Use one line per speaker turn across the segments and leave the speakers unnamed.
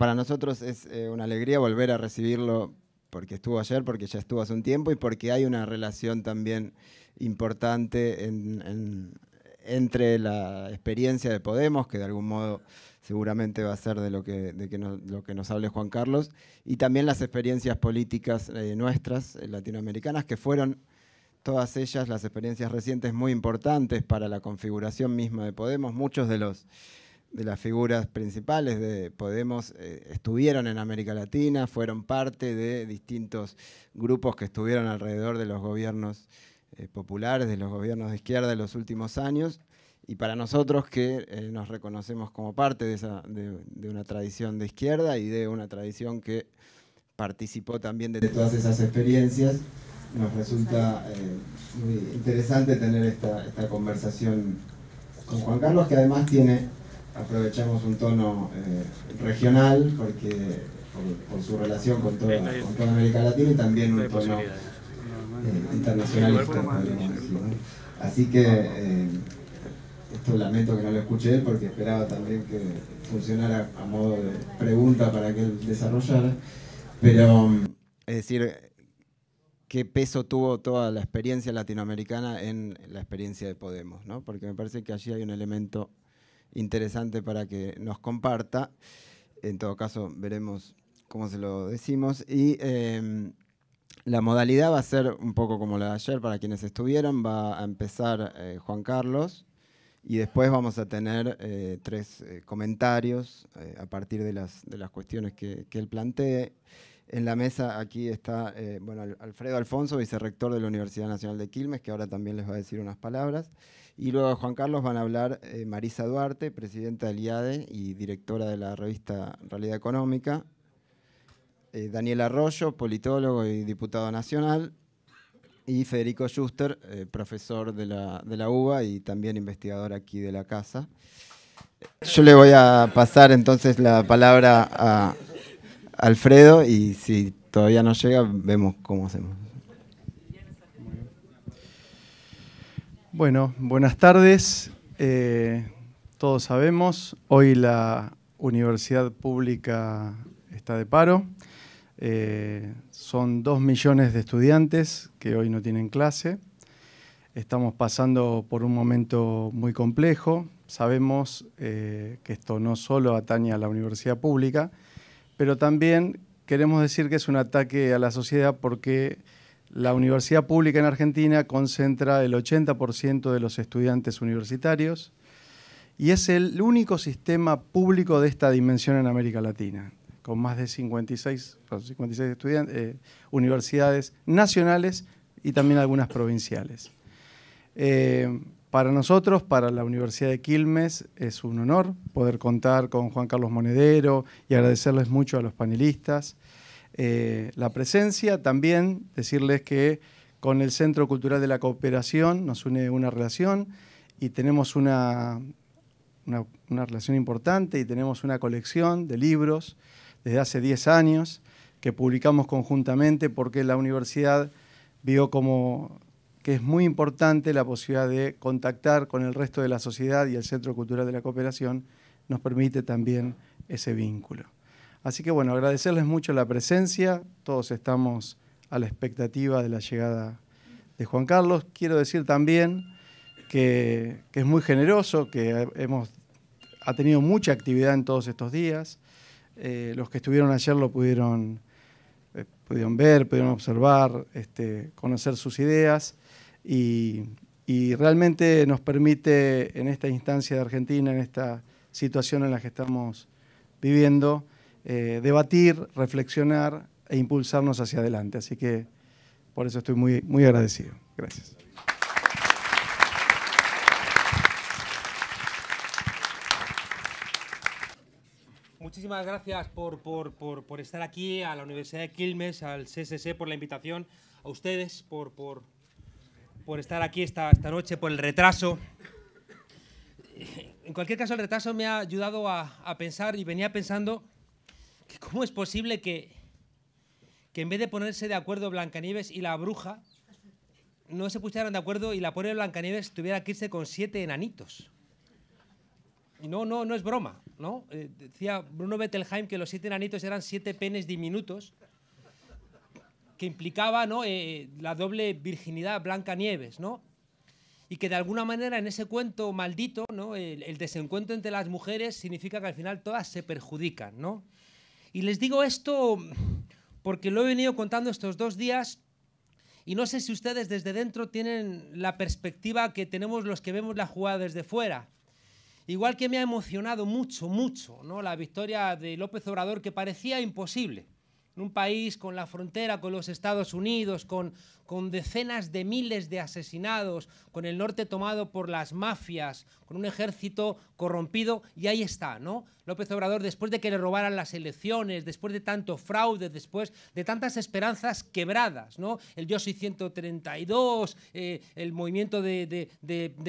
para nosotros es eh, una alegría volver a recibirlo porque estuvo ayer, porque ya estuvo hace un tiempo y porque hay una relación también importante entre la experiencia de Podemos, que de algún modo seguramente va a ser de lo que, nos, lo hable Juan Carlos, y también las experiencias políticas eh, nuestras, eh, latinoamericanas, que fueron todas ellas las experiencias recientes muy importantes para la configuración misma de Podemos. Muchos de los de las figuras principales de Podemos eh, estuvieron en América Latina, fueron parte de distintos grupos que estuvieron alrededor de los gobiernos eh, populares, de los gobiernos de izquierda en los últimos años. Y para nosotros que eh, nos reconocemos como parte de, esa, de, una tradición de izquierda y de una tradición que participó también de, todas esas experiencias, nos resulta muy interesante tener esta, esta conversación con Juan Carlos, que además tiene aprovechamos un tono eh, regional porque por, su relación con toda, América Latina y también un tono eh, internacional. Así que eh, esto lamento que no lo escuché porque esperaba también que funcionara a modo de pregunta para que él desarrollara, pero... Es decir, qué peso tuvo toda la experiencia latinoamericana en la experiencia de Podemos, Porque me parece que allí hay un elemento interesante para que nos comparta. En todo caso, veremos cómo se lo decimos. Y em, la modalidad va a ser un poco como la de ayer para quienes estuvieron. Va a empezar eh, Juan Carlos y después vamos a tener eh, tres eh, comentarios a partir de las, cuestiones que, él plantee. En la mesa aquí está bueno, Alfredo Alfonso, vicerrector de la Universidad Nacional de Quilmes, que ahora también les va a decir unas palabras. Y luego Juan Carlos van a hablar eh, Marisa Duarte, presidenta del IADE y directora de la revista Realidad Económica. Eh, Daniel Arroyo, politólogo y diputado nacional. Y Federico Schuster, eh, profesor de la, de la UBA y también investigador aquí de la casa. Yo le voy a pasar entonces la palabra a Alfredo y si todavía no llega, vemos cómo hacemos.
Bueno, buenas tardes. Eh, todos sabemos, hoy la universidad pública está de paro. Eh, son dos millones de estudiantes que hoy no tienen clase. Estamos pasando por un momento muy complejo. Sabemos eh, que esto no solo atañe a la universidad pública, pero también queremos decir que es un ataque a la sociedad porque la universidad pública en Argentina concentra el 80% de los estudiantes universitarios y es el único sistema público de esta dimensión en América Latina, con más de 56, eh, universidades nacionales y también algunas provinciales. Eh, para nosotros, para la Universidad de Quilmes, es un honor poder contar con Juan Carlos Monedero y agradecerles mucho a los panelistas. Eh, la presencia. También decirles que con el Centro Cultural de la Cooperación nos une una relación y tenemos una, una relación importante y tenemos una colección de libros desde hace 10 años que publicamos conjuntamente porque la universidad vio como que es muy importante la posibilidad de contactar con el resto de la sociedad y el Centro Cultural de la Cooperación nos permite también ese vínculo. Así que bueno, agradecerles mucho la presencia, todos estamos a la expectativa de la llegada de Juan Carlos. Quiero decir también que, es muy generoso, que hemos, ha tenido mucha actividad en todos estos días. Eh, los que estuvieron ayer lo pudieron, eh, pudieron ver, pudieron observar, este, conocer sus ideas y realmente nos permite en esta instancia de Argentina, en esta situación en la que estamos viviendo, eh, debatir, reflexionar e impulsarnos hacia adelante. Así que por eso estoy muy, muy agradecido. Gracias.
Muchísimas gracias por, por, por, estar aquí, a la Universidad de Quilmes, al CCC, por la invitación, a ustedes por, por, estar aquí esta, esta noche, por el retraso. En cualquier caso, el retraso me ha ayudado a, a pensar y venía pensando ¿Cómo es posible que, que en vez de ponerse de acuerdo Blancanieves y la bruja, no se pusieran de acuerdo y la pobre Blancanieves tuviera que irse con siete enanitos? Y no, no, no es broma, ¿no? Eh, decía Bruno Bettelheim que los siete enanitos eran siete penes diminutos que implicaba ¿no? Eh, eh, la doble virginidad Blancanieves, ¿no? Y que de alguna manera en ese cuento maldito, ¿no? el, el, desencuentro entre las mujeres significa que al final todas se perjudican, ¿no? Y les digo esto porque lo he venido contando estos dos días y no sé si ustedes desde dentro tienen la perspectiva que tenemos los que vemos la jugada desde fuera. Igual que me ha emocionado mucho, mucho, ¿no? La victoria de López Obrador que parecía imposible un país con la frontera con los Estados Unidos, con, con decenas de miles de asesinados, con el norte tomado por las mafias, con un ejército corrompido, y ahí está, ¿no? López Obrador, después de que le robaran las elecciones, después de tanto fraude, después de tantas esperanzas quebradas, ¿no? El Yo soy 132, eh, el movimiento de,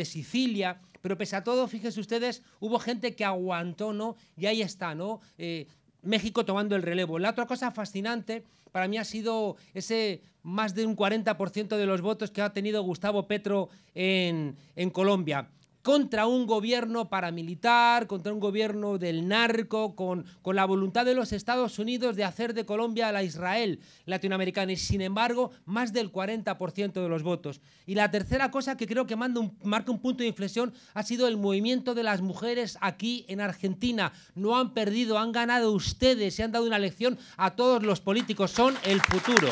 Sicilia, pero pese a todo, fíjense ustedes, hubo gente que aguantó, ¿no? Y ahí está, ¿no? Eh, México tomando el relevo. La otra cosa fascinante para mí ha sido ese más de un 40% de los votos que ha tenido Gustavo Petro en, en Colombia contra un gobierno paramilitar, contra un gobierno del narco, con, con la voluntad de los Estados Unidos de hacer de Colombia a la Israel latinoamericana y sin embargo más del 40% de los votos. Y la tercera cosa que creo que manda marca un punto de inflexión ha sido el movimiento de las mujeres aquí en Argentina. No han perdido, han ganado ustedes y han dado una lección a todos los políticos. Son el futuro.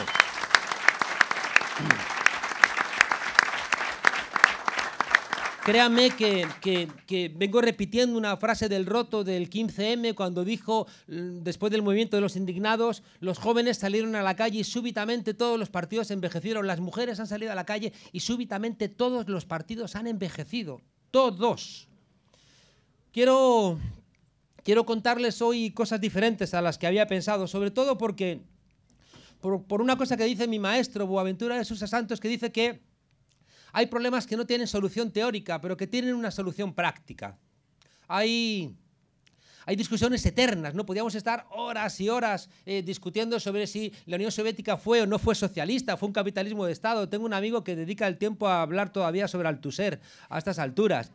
Créame que, vengo repitiendo una frase del roto del 15M cuando dijo, mm, después del movimiento de los indignados, los jóvenes salieron a la calle y súbitamente todos los partidos envejecieron, las mujeres han salido a la calle y súbitamente todos los partidos han envejecido, todos. Quiero, quiero contarles hoy cosas diferentes a las que había pensado, sobre todo porque, por, por una cosa que dice mi maestro, Boaventura de Susa Santos, que dice que hay problemas que no tienen solución teórica, pero que tienen una solución práctica. Hay, hay discusiones eternas, ¿no? Podíamos estar horas y horas eh, discutiendo sobre si la Unión Soviética fue o no fue socialista, fue un capitalismo de Estado. Tengo un amigo que dedica el tiempo a hablar todavía sobre Altuser a estas alturas.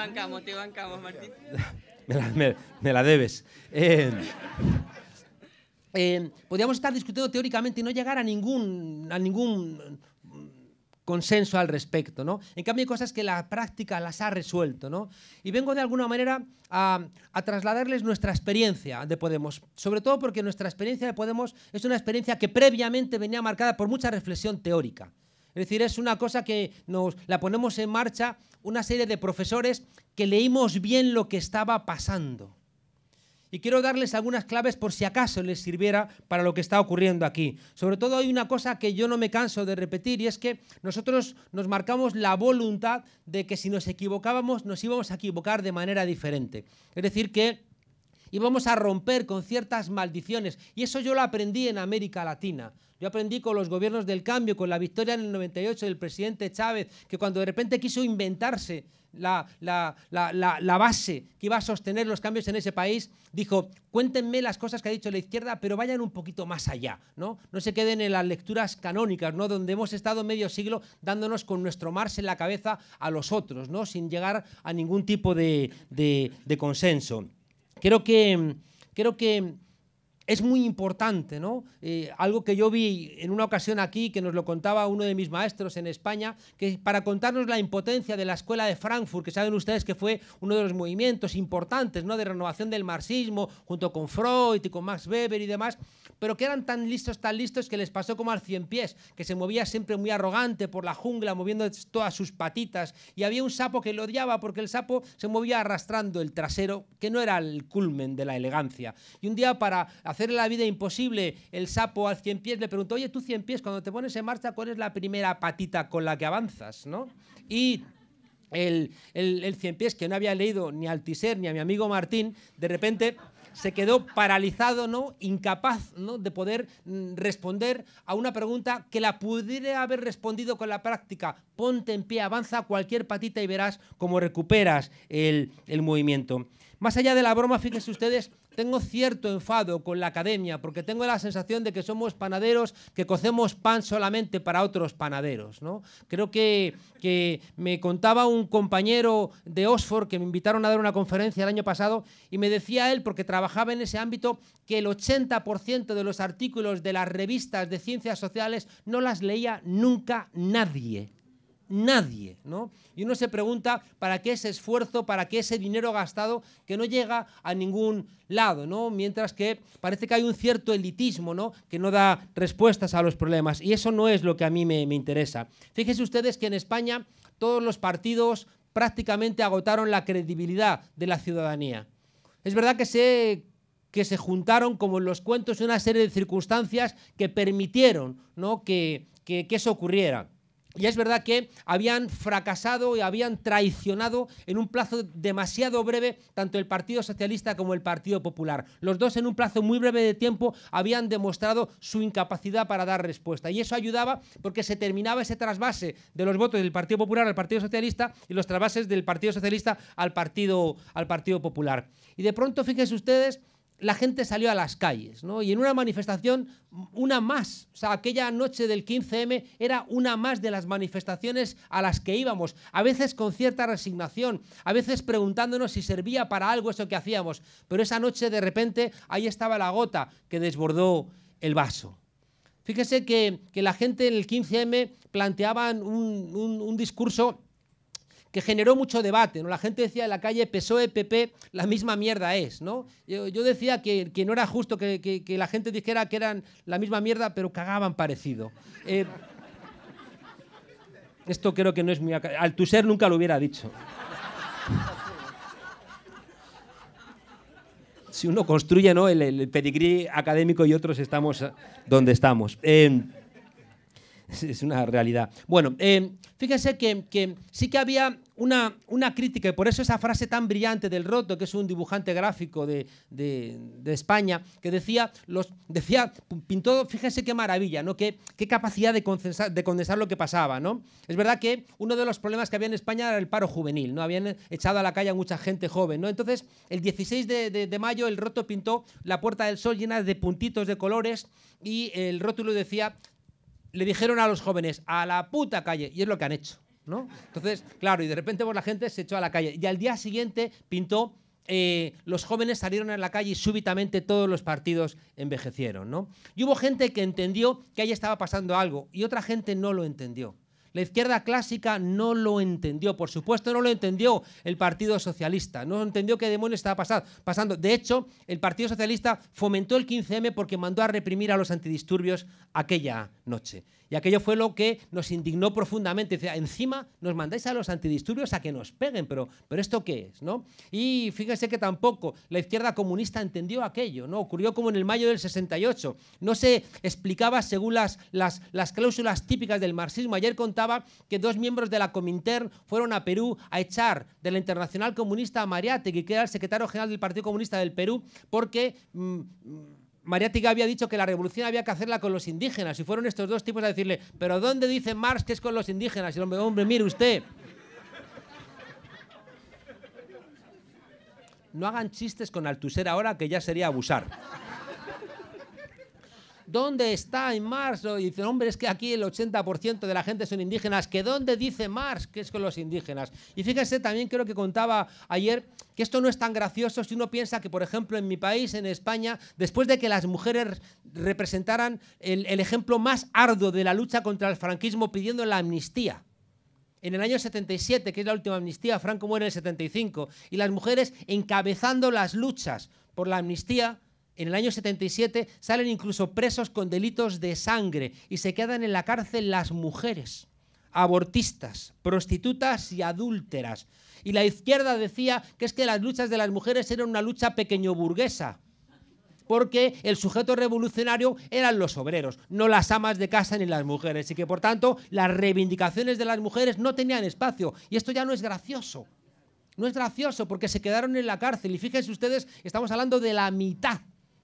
bancamos, te bancamos, Martín.
me, la, debes. Eh, podríamos estar discutiendo teóricamente y no llegar a ningún, a ningún mm, consenso al respecto. ¿no? En cambio, hay cosas que la práctica las ha resuelto. ¿no? Y vengo de alguna manera a, trasladarles nuestra experiencia de Podemos, sobre todo porque nuestra experiencia de Podemos es una experiencia que previamente venía marcada por mucha reflexión teórica. Es decir, es una cosa que nos la ponemos en marcha una serie de profesores que leímos bien lo que estaba pasando. Y quiero darles algunas claves por si acaso les sirviera para lo que está ocurriendo aquí. Sobre todo hay una cosa que yo no me canso de repetir y es que nosotros nos marcamos la voluntad de que si nos equivocábamos nos íbamos a equivocar de manera diferente. Es decir, que y vamos a romper con ciertas maldiciones. Y eso yo lo aprendí en América Latina. Yo aprendí con los gobiernos del cambio, con la victoria en el 98 del presidente Chávez, que cuando de repente quiso inventarse la, base que iba a sostener los cambios en ese país, dijo, cuéntenme las cosas que ha dicho la izquierda, pero vayan un poquito más allá, ¿no? No se queden en las lecturas canónicas, ¿no? Donde hemos estado medio siglo dándonos con nuestro Mars en la cabeza a los otros, ¿no? Sin llegar a ningún tipo de consenso. Creo que, creo que es muy importante, ¿no? Eh, algo que yo vi en una ocasión aquí, que nos lo contaba uno de mis maestros en España, que para contarnos la impotencia de la escuela de Frankfurt, que saben ustedes que fue uno de los movimientos importantes, ¿no? De renovación del marxismo, junto con Freud y con Max Weber y demás, pero que eran tan listos, tan listos, que les pasó como al cien pies, que se movía siempre muy arrogante por la jungla, moviendo todas sus patitas, y había un sapo que lo odiaba porque el sapo se movía arrastrando el trasero, que no era el culmen de la elegancia. Y un día para hacer hacerle la vida imposible, el sapo al cien pies le preguntó, oye, tú cien pies, cuando te pones en marcha, ¿cuál es la primera patita con la que avanzas? ¿no? Y el, el, cien pies, que no había leído ni al Tiser ni a mi amigo Martín, de repente se quedó paralizado, ¿no? incapaz ¿no? de poder mm, responder a una pregunta que la pudiera haber respondido con la práctica. Ponte en pie, avanza cualquier patita y verás cómo recuperas el, el movimiento. Más allá de la broma, fíjense ustedes tengo cierto enfado con la academia porque tengo la sensación de que somos panaderos que cocemos pan solamente para otros panaderos. ¿no? Creo que, que me contaba un compañero de Oxford que me invitaron a dar una conferencia el año pasado y me decía él, porque trabajaba en ese ámbito, que el 80% de los artículos de las revistas de ciencias sociales no las leía nunca nadie nadie, ¿no? Y uno se pregunta para qué ese esfuerzo, para qué ese dinero gastado que no llega a ningún lado, ¿no? Mientras que parece que hay un cierto elitismo, ¿no? Que no da respuestas a los problemas y eso no es lo que a mí me, interesa. Fíjense ustedes que en España todos los partidos prácticamente agotaron la credibilidad de la ciudadanía. Es verdad que se que se juntaron como en los cuentos una serie de circunstancias que permitieron ¿no? que, que eso ocurriera. Y es verdad que habían fracasado y habían traicionado en un plazo demasiado breve tanto el Partido Socialista como el Partido Popular. Los dos en un plazo muy breve de tiempo habían demostrado su incapacidad para dar respuesta. Y eso ayudaba porque se terminaba ese trasvase de los votos del Partido Popular al Partido Socialista y los trasvases del Partido Socialista al Partido, al Partido Popular. Y de pronto, fíjense ustedes la gente salió a las calles, Y en una manifestación, una más. O sea, aquella noche del 15M era una más de las manifestaciones a las que íbamos, a veces con cierta resignación, a veces preguntándonos si servía para algo eso que hacíamos. Pero esa noche, de repente, ahí estaba la gota que desbordó el vaso. Fíjese que, la gente en el 15M planteaban un, un, un discurso que generó mucho debate. ¿no? La gente decía en la calle, PSOE, PP, la misma mierda es. ¿no? Yo, decía que, que, no era justo que, la gente dijera que eran la misma mierda, pero cagaban parecido. Eh, esto creo que no es muy... Al tu ser nunca lo hubiera dicho. Si uno construye ¿no? el, pedigrí académico y otros estamos eh, donde estamos. Eh, es una realidad. Bueno, em, fíjense que, sí que había una, una, crítica, y por eso esa frase tan brillante del Roto, que es un dibujante gráfico de, España, que decía, los, decía, pintó, fíjense qué maravilla, ¿no? Qué, qué capacidad de condensar, de condensar lo que pasaba, ¿no? Es verdad que uno de los problemas que había en España era el paro juvenil, ¿no? Habían echado a la calle a mucha gente joven, ¿no? Entonces, el 16 de, de mayo, el Roto pintó la Puerta del Sol llena de puntitos de colores y el rótulo decía le dijeron a los jóvenes, a la puta calle, y es lo que han hecho. ¿no? Entonces, claro, y de repente pues, la gente se echó a la calle. Y al día siguiente pintó, eh, los jóvenes salieron a la calle y súbitamente todos los partidos envejecieron. ¿no? Y hubo gente que entendió que ahí estaba pasando algo y otra gente no lo entendió. La izquierda clásica no lo entendió, por supuesto no lo entendió el Partido Socialista, no entendió qué demonios estaba pasando. De hecho, el Partido Socialista fomentó el 15M porque mandó a reprimir a los antidisturbios aquella noche. Y aquello fue lo que nos indignó profundamente. Encima nos mandáis a los antidisturbios a que nos peguen, pero, pero ¿esto qué es? ¿no? Y fíjense que tampoco la izquierda comunista entendió aquello. ¿no? Ocurrió como en el mayo del 68. No se explicaba según las, las, las cláusulas típicas del marxismo. Ayer contaba que dos miembros de la Comintern fueron a Perú a echar de la Internacional Comunista a Mariate que era el secretario general del Partido Comunista del Perú, porque... Mm, Mariática había dicho que la revolución había que hacerla con los indígenas y fueron estos dos tipos a decirle, pero ¿dónde dice Marx que es con los indígenas? Y el hombre, hombre, mire usted. No hagan chistes con Altusera ahora que ya sería abusar. ¿dónde está en marzo Y dicen, hombre, es que aquí el 80% de la gente son indígenas, que ¿dónde dice Marx que es con los indígenas? Y fíjense, también creo que contaba ayer que esto no es tan gracioso si uno piensa que, por ejemplo, en mi país, en España, después de que las mujeres representaran el, ejemplo más arduo de la lucha contra el franquismo pidiendo la amnistía, en el año 77, que es la última amnistía, Franco muere en el 75, y las mujeres encabezando las luchas por la amnistía, en el año 77 salen incluso presos con delitos de sangre y se quedan en la cárcel las mujeres, abortistas, prostitutas y adúlteras. Y la izquierda decía que es que las luchas de las mujeres eran una lucha pequeño burguesa porque el sujeto revolucionario eran los obreros, no las amas de casa ni las mujeres, y que por tanto las reivindicaciones de las mujeres no tenían espacio. Y esto ya no es gracioso, no es gracioso porque se quedaron en la cárcel. Y fíjense ustedes, estamos hablando de la mitad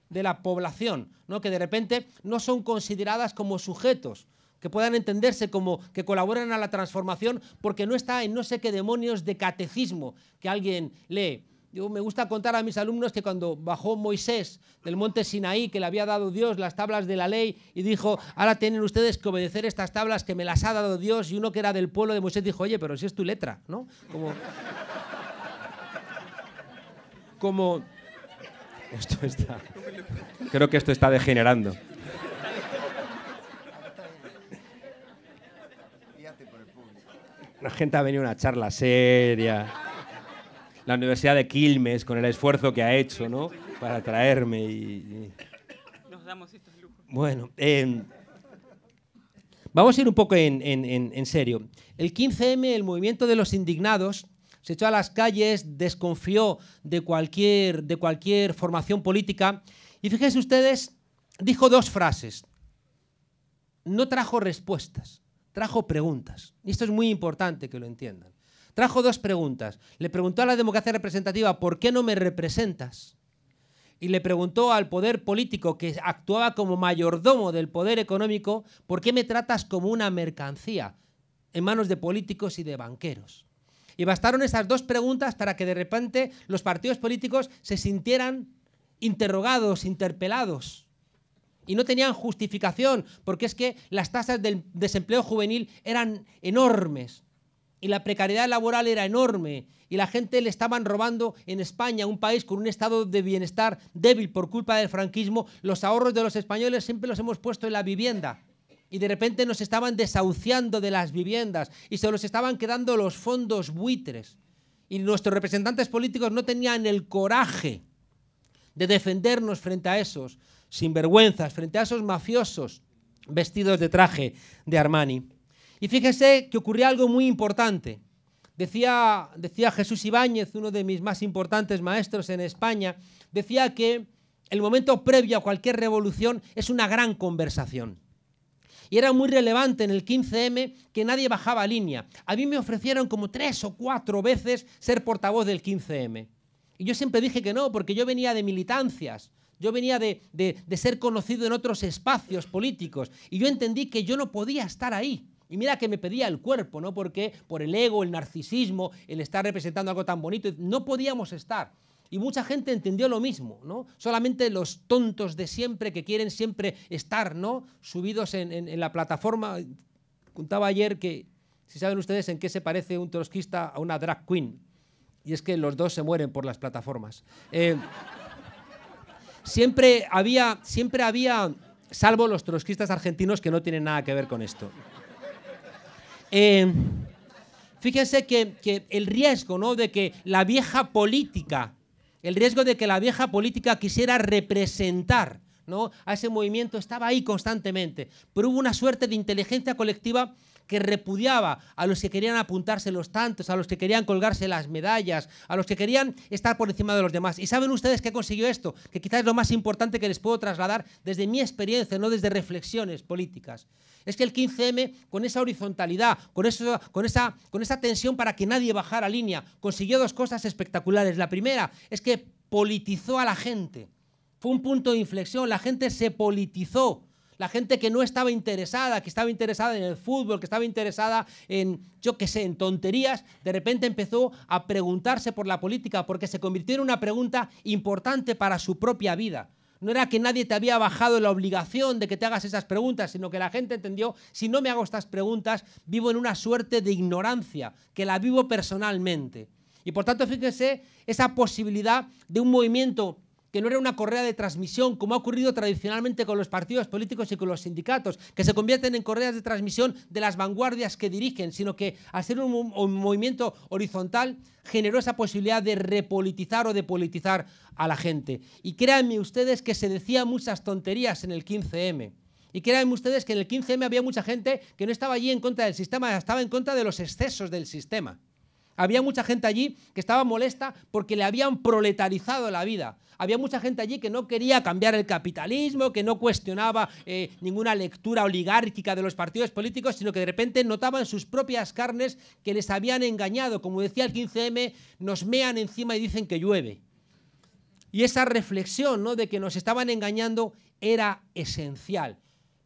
de la población, ¿no? que de repente no son consideradas como sujetos, que puedan entenderse como que colaboran a la transformación porque no está en no sé qué demonios de catecismo que alguien lee. Yo me gusta contar a mis alumnos que cuando bajó Moisés del monte Sinaí, que le había dado Dios las tablas de la ley, y dijo, ahora tienen ustedes que obedecer estas tablas que me las ha dado Dios, y uno que era del pueblo de Moisés dijo, oye, pero si es tu letra, ¿no? Como... como esto está. Creo que esto está degenerando. La gente ha venido a una charla seria. La Universidad de Quilmes, con el esfuerzo que ha hecho, ¿no? Para traerme Nos damos estos lujos. Bueno, em, vamos a ir un poco en, en serio. El 15M, el movimiento de los indignados, se echó a las calles, desconfió de cualquier, de cualquier formación política. Y fíjense ustedes, dijo dos frases. No trajo respuestas, trajo preguntas. Y esto es muy importante que lo entiendan. Trajo dos preguntas. Le preguntó a la democracia representativa, ¿por qué no me representas? Y le preguntó al poder político que actuaba como mayordomo del poder económico, ¿por qué me tratas como una mercancía en manos de políticos y de banqueros? Y bastaron esas dos preguntas para que de repente los partidos políticos se sintieran interrogados, interpelados y no tenían justificación, porque es que las tasas del desempleo juvenil eran enormes y la precariedad laboral era enorme y la gente le estaban robando en España, un país con un estado de bienestar débil por culpa del franquismo, los ahorros de los españoles siempre los hemos puesto en la vivienda y de repente nos estaban desahuciando de las viviendas y se nos estaban quedando los fondos buitres. Y nuestros representantes políticos no tenían el coraje de defendernos frente a esos sinvergüenzas, frente a esos mafiosos vestidos de traje de Armani. Y fíjense que ocurría algo muy importante. Decía, decía Jesús Ibáñez, uno de mis más importantes maestros en España, decía que el momento previo a cualquier revolución es una gran conversación. Y era muy relevante en el 15M que nadie bajaba línea. A mí me ofrecieron como tres o cuatro veces ser portavoz del 15M. Y yo siempre dije que no, porque yo venía de militancias. Yo venía de, ser conocido en otros espacios políticos y yo entendí que yo no podía estar ahí. Y mira que me pedía el cuerpo, ¿no? Porque por el ego, el narcisismo, el estar representando algo tan bonito, no podíamos estar. Y mucha gente entendió lo mismo, ¿no? Solamente los tontos de siempre que quieren siempre estar, ¿no? Subidos en, la plataforma. Contaba ayer que, si saben ustedes en qué se parece un trotskista a una drag queen, y es que los dos se mueren por las plataformas. Eh, siempre había, siempre había, salvo los trotskistas argentinos que no tienen nada que ver con esto. Eh, fíjense que, que, el riesgo ¿no? de que la vieja política el riesgo de que la vieja política quisiera representar ¿no? a ese movimiento estaba ahí constantemente. Pero hubo una suerte de inteligencia colectiva que repudiaba a los que querían apuntarse los tantos, a los que querían colgarse las medallas, a los que querían estar por encima de los demás. ¿Y saben ustedes qué consiguió esto? Que quizás es lo más importante que les puedo trasladar desde mi experiencia, no desde reflexiones políticas es que el 15M, con esa horizontalidad, con, esa, esa tensión para que nadie bajara línea, consiguió dos cosas espectaculares. La primera es que politizó a la gente. Fue un punto de inflexión, la gente se politizó la gente que no estaba interesada, que estaba interesada en el fútbol, que estaba interesada en, yo qué sé, en tonterías, de repente empezó a preguntarse por la política porque se convirtió en una pregunta importante para su propia vida. No era que nadie te había bajado la obligación de que te hagas esas preguntas, sino que la gente entendió, si no me hago estas preguntas, vivo en una suerte de ignorancia, que la vivo personalmente. Y por tanto, fíjense esa posibilidad de un movimiento que no era una correa de transmisión, como ha ocurrido tradicionalmente con los partidos políticos y con los sindicatos, que se convierten en correas de transmisión de las vanguardias que dirigen, sino que al ser un, movimiento horizontal generó esa posibilidad de repolitizar o de politizar a la gente. Y créanme ustedes que se decían muchas tonterías en el 15M. Y créanme ustedes que en el 15M había mucha gente que no estaba allí en contra del sistema, estaba en contra de los excesos del sistema. Había mucha gente allí que estaba molesta porque le habían proletarizado la vida. Había mucha gente allí que no quería cambiar el capitalismo, que no cuestionaba eh, ninguna lectura oligárquica de los partidos políticos, sino que de repente notaban sus propias carnes que les habían engañado. Como decía el 15M, nos mean encima y dicen que llueve. Y esa reflexión ¿no? de que nos estaban engañando era esencial.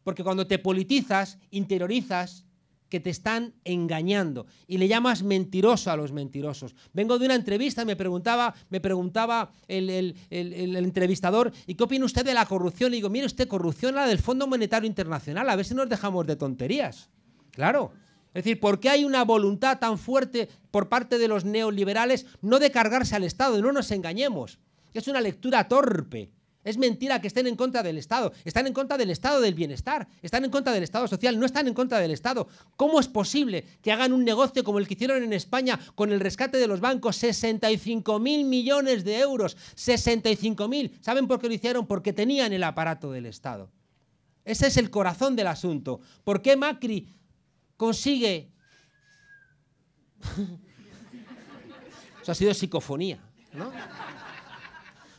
Porque cuando te politizas, interiorizas, que te están engañando y le llamas mentiroso a los mentirosos. Vengo de una entrevista, me preguntaba, me preguntaba el, entrevistador, ¿y qué opina usted de la corrupción? y digo, mire usted, corrupción la del Fondo Monetario Internacional, a ver si nos dejamos de tonterías. Claro. Es decir, ¿por qué hay una voluntad tan fuerte por parte de los neoliberales no de cargarse al Estado? No nos engañemos. Es una lectura torpe es mentira que estén en contra del Estado. Están en contra del Estado del bienestar. Están en contra del Estado social. No están en contra del Estado. ¿Cómo es posible que hagan un negocio como el que hicieron en España con el rescate de los bancos? 65 mil millones de euros. 65 mil. ¿Saben por qué lo hicieron? Porque tenían el aparato del Estado. Ese es el corazón del asunto. ¿Por qué Macri consigue... Eso ha sido psicofonía, ¿no?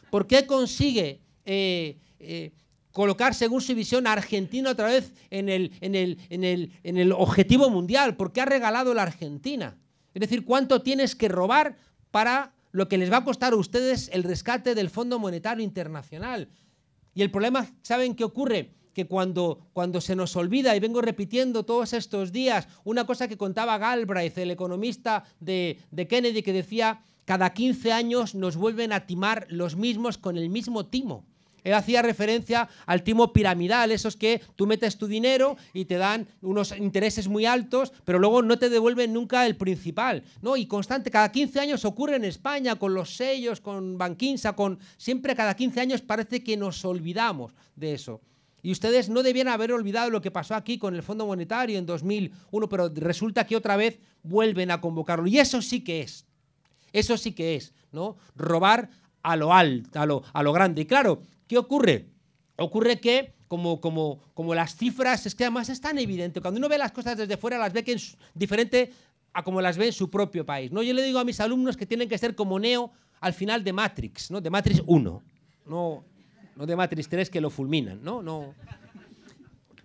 ¿Por qué consigue eh, eh, colocar según su visión a Argentina otra vez en el, en, el, objetivo mundial, porque ha regalado la Argentina. Es decir, cuánto tienes que robar para lo que les va a costar a ustedes el rescate del Fondo Monetario Internacional. Y el problema, ¿saben qué ocurre? Que cuando, cuando se nos olvida, y vengo repitiendo todos estos días, una cosa que contaba Galbraith, el economista de, de Kennedy, que decía, cada 15 años nos vuelven a timar los mismos con el mismo timo. Él hacía referencia al timo piramidal, esos que tú metes tu dinero y te dan unos intereses muy altos, pero luego no te devuelven nunca el principal. ¿no? Y constante, cada 15 años ocurre en España, con los sellos, con Banquinsa, con siempre cada 15 años parece que nos olvidamos de eso. Y ustedes no debían haber olvidado lo que pasó aquí con el Fondo Monetario en 2001, pero resulta que otra vez vuelven a convocarlo. Y eso sí que es, eso sí que es, ¿no? Robar a lo alto, a lo, a lo grande. Y claro, ¿Qué ocurre? Ocurre que como, como, como las cifras, es que además es tan evidente, cuando uno ve las cosas desde fuera, las ve que es diferente a como las ve en su propio país. ¿no? Yo le digo a mis alumnos que tienen que ser como Neo al final de Matrix, ¿no? de Matrix 1, no, no de Matrix 3 que lo fulminan. ¿no? No,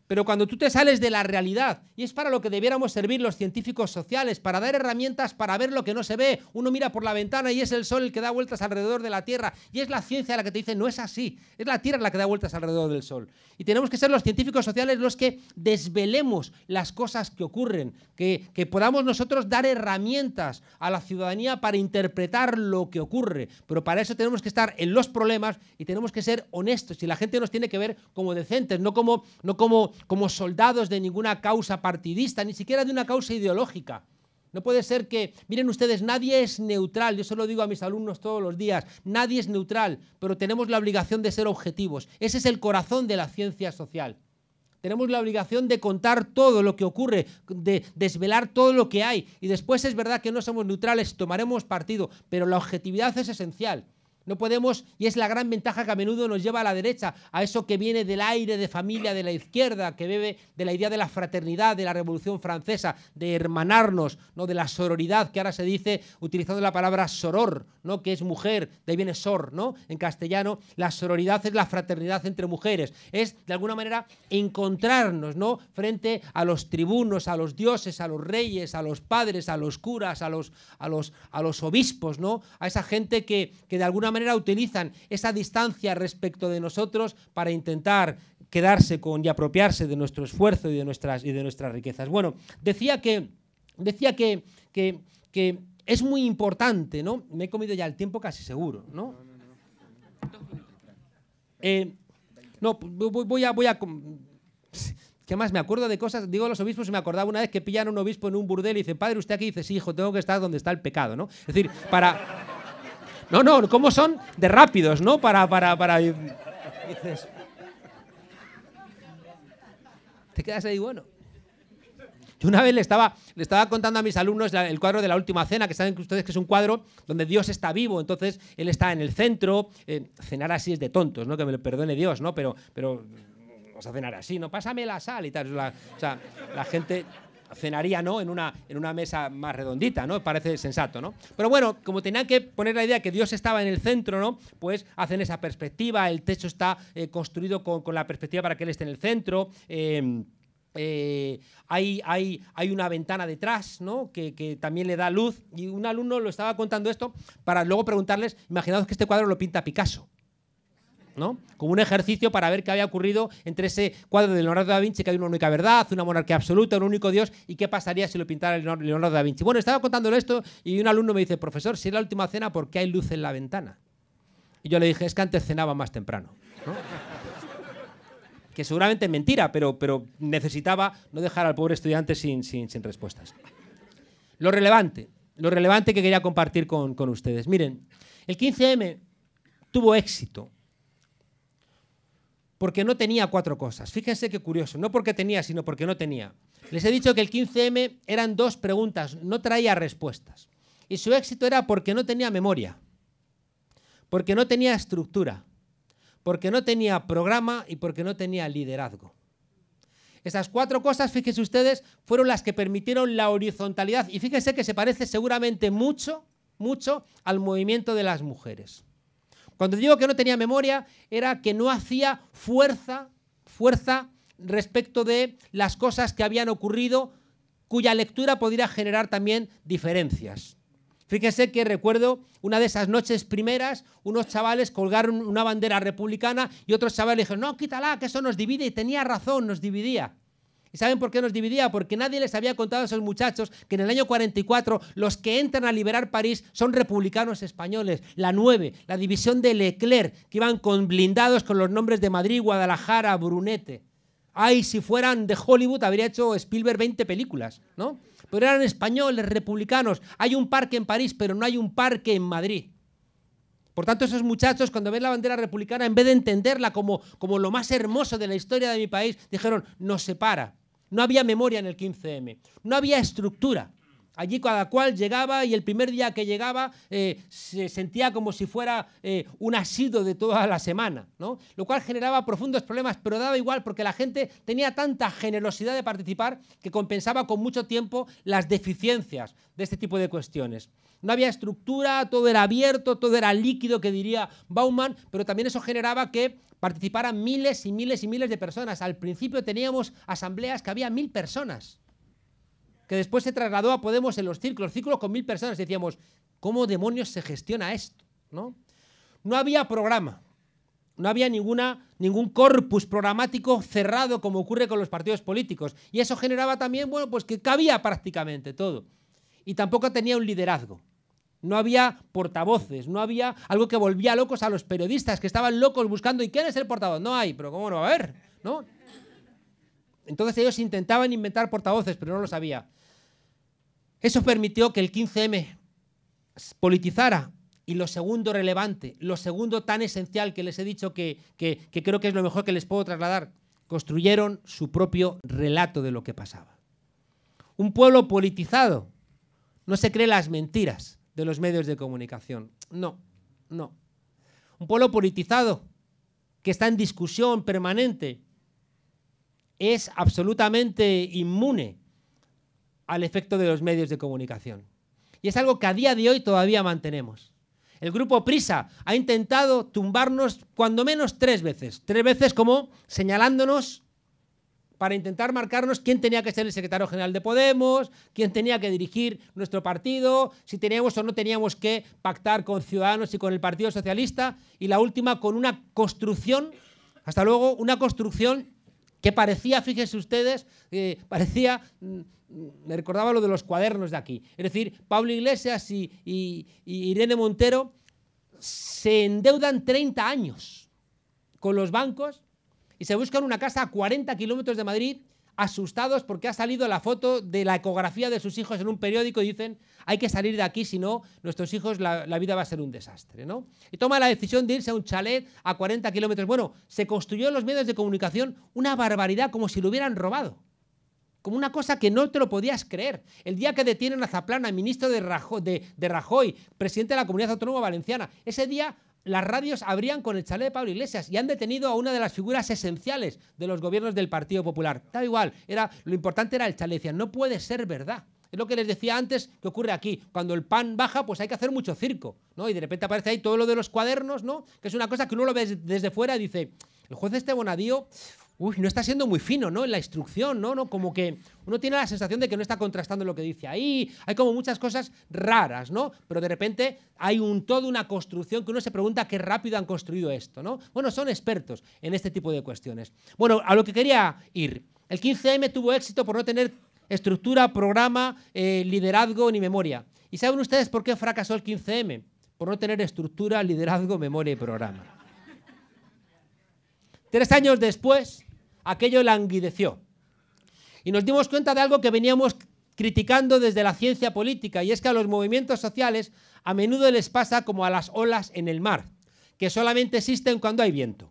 pero cuando tú te sales de la realidad, y es para lo que debiéramos servir los científicos sociales, para dar herramientas para ver lo que no se ve, uno mira por la ventana y es el sol el que da vueltas alrededor de la Tierra, y es la ciencia la que te dice, no es así, es la Tierra la que da vueltas alrededor del sol. Y tenemos que ser los científicos sociales los que desvelemos las cosas que ocurren, que, podamos nosotros dar herramientas a la ciudadanía para interpretar lo que ocurre. Pero para eso tenemos que estar en los problemas y tenemos que ser honestos, y la gente nos tiene que ver como decentes, no como... No como como soldados de ninguna causa partidista, ni siquiera de una causa ideológica. No puede ser que, miren ustedes, nadie es neutral, yo eso lo digo a mis alumnos todos los días, nadie es neutral, pero tenemos la obligación de ser objetivos. Ese es el corazón de la ciencia social. Tenemos la obligación de contar todo lo que ocurre, de desvelar todo lo que hay. Y después es verdad que no somos neutrales, tomaremos partido, pero la objetividad es esencial. No podemos, y es la gran ventaja que a menudo nos lleva a la derecha, a eso que viene del aire de familia de la izquierda, que bebe de la idea de la fraternidad, de la Revolución Francesa, de hermanarnos, ¿no? de la sororidad, que ahora se dice utilizando la palabra soror, ¿no? que es mujer, de ahí viene sor, ¿no? En castellano, la sororidad es la fraternidad entre mujeres. Es, de alguna manera, encontrarnos, ¿no? Frente a los tribunos, a los dioses, a los reyes, a los padres, a los curas, a los, a los, a los obispos, ¿no? A esa gente que, que de alguna manera manera utilizan esa distancia respecto de nosotros para intentar quedarse con y apropiarse de nuestro esfuerzo y de nuestras, y de nuestras riquezas. Bueno, decía que, decía que, que, es muy importante, ¿no? Me he comido ya el tiempo casi seguro, ¿no? no, eh, voy a, voy a... qué más me acuerdo de cosas, digo los obispos, y me acordaba una vez que pillaron a un obispo en un burdel y dice, padre, usted aquí dice, sí, hijo, tengo que estar donde está el pecado, ¿no? Es decir, para... No, no, cómo son de rápidos, ¿no? Para, para, para... Dices, te quedas ahí, bueno. Yo una vez le estaba, le estaba contando a mis alumnos el cuadro de la última cena, que saben que ustedes que es un cuadro donde Dios está vivo, entonces Él está en el centro. Eh, cenar así es de tontos, ¿no? Que me lo perdone Dios, ¿no? Pero, pero vamos a cenar así, ¿no? Pásame la sal y tal. o sea, la gente cenaría ¿no? en, una, en una mesa más redondita, ¿no? Parece sensato, ¿no? Pero bueno, como tenían que poner la idea que Dios estaba en el centro, ¿no? Pues hacen esa perspectiva, el techo está eh, construido con, la perspectiva para que Él esté en el centro. Em, eh, hay, hay, hay, una ventana detrás, ¿no? Que, que, también le da luz. Y un alumno lo estaba contando esto para luego preguntarles, imaginaos que este cuadro lo pinta Picasso. Como un ejercicio para ver qué había ocurrido entre ese cuadro de Leonardo da Vinci, que hay una única verdad, una monarquía absoluta, un único Dios, y qué pasaría si lo pintara Leonardo da Vinci. Bueno, estaba contándole esto y un alumno me dice, profesor, si es la última cena, ¿por qué hay luz en la ventana? Y yo le dije, es que antes cenaba más temprano. que seguramente es mentira, pero, pero necesitaba no dejar al pobre estudiante sin, respuestas. Lo relevante, lo relevante que quería compartir con, con ustedes. Miren, el 15M tuvo éxito porque no tenía cuatro cosas. Fíjense qué curioso, no porque tenía, sino porque no tenía. Les he dicho que el 15M eran dos preguntas, no traía respuestas. Y su éxito era porque no tenía memoria, porque no tenía estructura, porque no tenía programa y porque no tenía liderazgo. Esas cuatro cosas, fíjense ustedes, fueron las que permitieron la horizontalidad y fíjense que se parece seguramente mucho, mucho al movimiento de las mujeres. Cuando digo que no tenía memoria, era que no hacía fuerza, fuerza respecto de las cosas que habían ocurrido, cuya lectura podría generar también diferencias. Fíjense que recuerdo una de esas noches primeras, unos chavales colgaron una bandera republicana y otros chavales dijeron, no, quítala, que eso nos divide, y tenía razón, nos dividía. ¿Y saben por qué nos dividía? Porque nadie les había contado a esos muchachos que en el año 44 los que entran a liberar París son republicanos españoles. La 9, la división de Leclerc, que iban con blindados con los nombres de Madrid, Guadalajara, Brunete. Ay, si fueran de Hollywood habría hecho Spielberg 20 películas, ¿no? Pero eran españoles, republicanos. Hay un parque en París, pero no hay un parque en Madrid. Por tanto, esos muchachos, cuando ven la bandera republicana, en vez de entenderla como, lo más hermoso de la historia de mi país, dijeron, nos separa. No había memoria en el 15M, no había estructura. Allí cada cual llegaba y el primer día que llegaba eh, se sentía como si fuera eh, un asido de toda la semana, lo cual generaba profundos problemas, pero daba igual porque la gente tenía tanta generosidad de participar que compensaba con mucho tiempo las deficiencias de este tipo de cuestiones. No había estructura, todo era abierto, todo era líquido, que diría Bauman, pero también eso generaba que participaran miles y miles y miles de personas. Al principio teníamos asambleas que había mil personas que después se trasladó a Podemos en los círculos, círculos con mil personas. Decíamos, ¿cómo demonios se gestiona esto? ¿No? no había programa, no había ninguna, ningún corpus programático cerrado como ocurre con los partidos políticos. Y eso generaba también, bueno, pues que cabía prácticamente todo. Y tampoco tenía un liderazgo. No había portavoces, no había algo que volvía locos a los periodistas que estaban locos buscando ¿y quién es el portavoz? No hay, pero ¿cómo no va a haber? ¿No? Entonces ellos intentaban inventar portavoces, pero no lo sabía. Eso permitió que el 15M politizara y lo segundo relevante, lo segundo tan esencial que les he dicho que, creo que es lo mejor que les puedo trasladar, construyeron su propio relato de lo que pasaba. Un pueblo politizado no se cree las mentiras de los medios de comunicación. No, no. Un pueblo politizado que está en discusión permanente es absolutamente inmune al efecto de los medios de comunicación. Y es algo que a día de hoy todavía mantenemos. El grupo Prisa ha intentado tumbarnos cuando menos tres veces, tres veces como señalándonos para intentar marcarnos quién tenía que ser el secretario general de Podemos, quién tenía que dirigir nuestro partido, si teníamos o no teníamos que pactar con Ciudadanos y con el Partido Socialista, y la última con una construcción, hasta luego, una construcción que parecía, fíjense ustedes, eh, parecía, mm, me recordaba lo de los cuadernos de aquí. Es decir, Pablo Iglesias y, y Irene Montero se endeudan 30 años con los bancos y se buscan una casa a 40 kilómetros de Madrid asustados porque ha salido la foto de la ecografía de sus hijos en un periódico y dicen, hay que salir de aquí, si no, nuestros hijos, la, vida va a ser un desastre. ¿no? Y toma la decisión de irse a un chalet a 40 kilómetros. Bueno, se construyó en los medios de comunicación una barbaridad como si lo hubieran robado como una cosa que no te lo podías creer. El día que detienen a Zaplana, ministro de Rajoy, presidente de la Comunidad Autónoma Valenciana, ese día las radios abrían con el chalet de Pablo Iglesias y han detenido a una de las figuras esenciales de los gobiernos del Partido Popular. Da igual, era, lo importante era el chalet. Decían, no puede ser verdad. Es lo que les decía antes que ocurre aquí. Cuando el pan baja, pues hay que hacer mucho circo, ¿no? Y de repente aparece ahí todo lo de los cuadernos, ¿no? Que es una cosa que uno lo ve desde fuera y dice, el juez este Bonadío, uy, no está siendo muy fino, ¿no? En la instrucción, ¿no? Como que uno tiene la sensación de que no está contrastando lo que dice ahí, hay como muchas cosas raras, ¿no? Pero de repente hay un todo, una construcción que uno se pregunta qué rápido han construido esto, ¿no? Bueno, son expertos en este tipo de cuestiones. Bueno, a lo que quería ir. El 15M tuvo éxito por no tener estructura, programa, eh, liderazgo ni memoria. ¿Y saben ustedes por qué fracasó el 15M? Por no tener estructura, liderazgo, memoria y programa. Tres años después, aquello languideció. Y nos dimos cuenta de algo que veníamos criticando desde la ciencia política, y es que a los movimientos sociales a menudo les pasa como a las olas en el mar, que solamente existen cuando hay viento.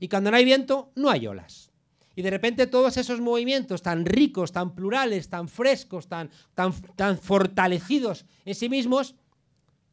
Y cuando no hay viento, no hay olas. Y de repente todos esos movimientos tan ricos, tan plurales, tan frescos, tan, tan, fortalecidos en sí mismos,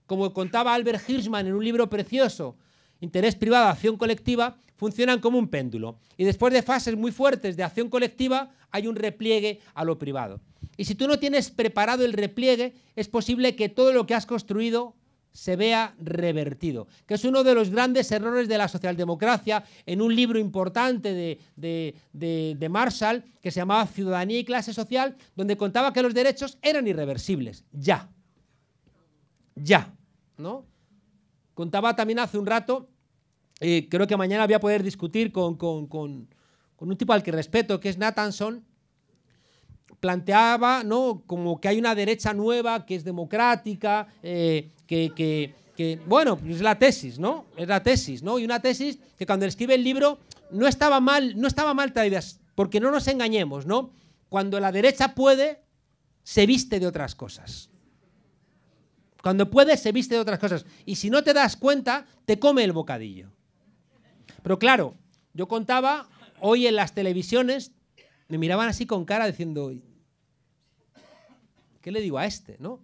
como contaba Albert Hirschman en un libro precioso, interés privado, acción colectiva, funcionan como un péndulo. Y después de fases muy fuertes de acción colectiva, hay un repliegue a lo privado. Y si tú no tienes preparado el repliegue, es posible que todo lo que has construido se vea revertido, que es uno de los grandes errores de la socialdemocracia en un libro importante de, Marshall que se llamaba Ciudadanía y clase social, donde contaba que los derechos eran irreversibles, ya, ya, ¿no? Contaba también hace un rato, eh, creo que mañana voy a poder discutir con, un tipo al que respeto, que es Nathanson, planteaba ¿no? como que hay una derecha nueva que es democrática, eh, que, bueno, es la tesis, ¿no? Es la tesis, ¿no? Y una tesis que cuando escribe el libro no estaba mal, no estaba mal traída, porque no nos engañemos, ¿no? Cuando la derecha puede, se viste de otras cosas. Cuando puedes se viste de otras cosas. Y si no te das cuenta, te come el bocadillo. Pero claro, yo contaba, hoy en las televisiones, me miraban así con cara diciendo, ¿qué le digo a este? ¿No?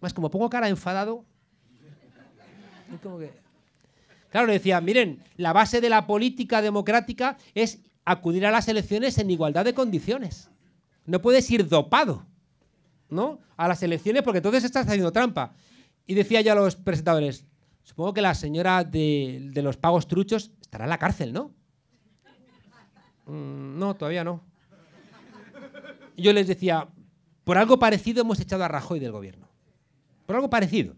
Más como pongo cara enfadado, Claro, le decía, miren, la base de la política democrática es acudir a las elecciones en igualdad de condiciones. No puedes ir dopado. ¿no? a las elecciones porque entonces estás haciendo trampa. Y decía ya los presentadores, supongo que la señora de, los pagos truchos estará en la cárcel, ¿no? Mm, no, todavía no. yo les decía, por algo parecido hemos echado a Rajoy del gobierno. Por algo parecido.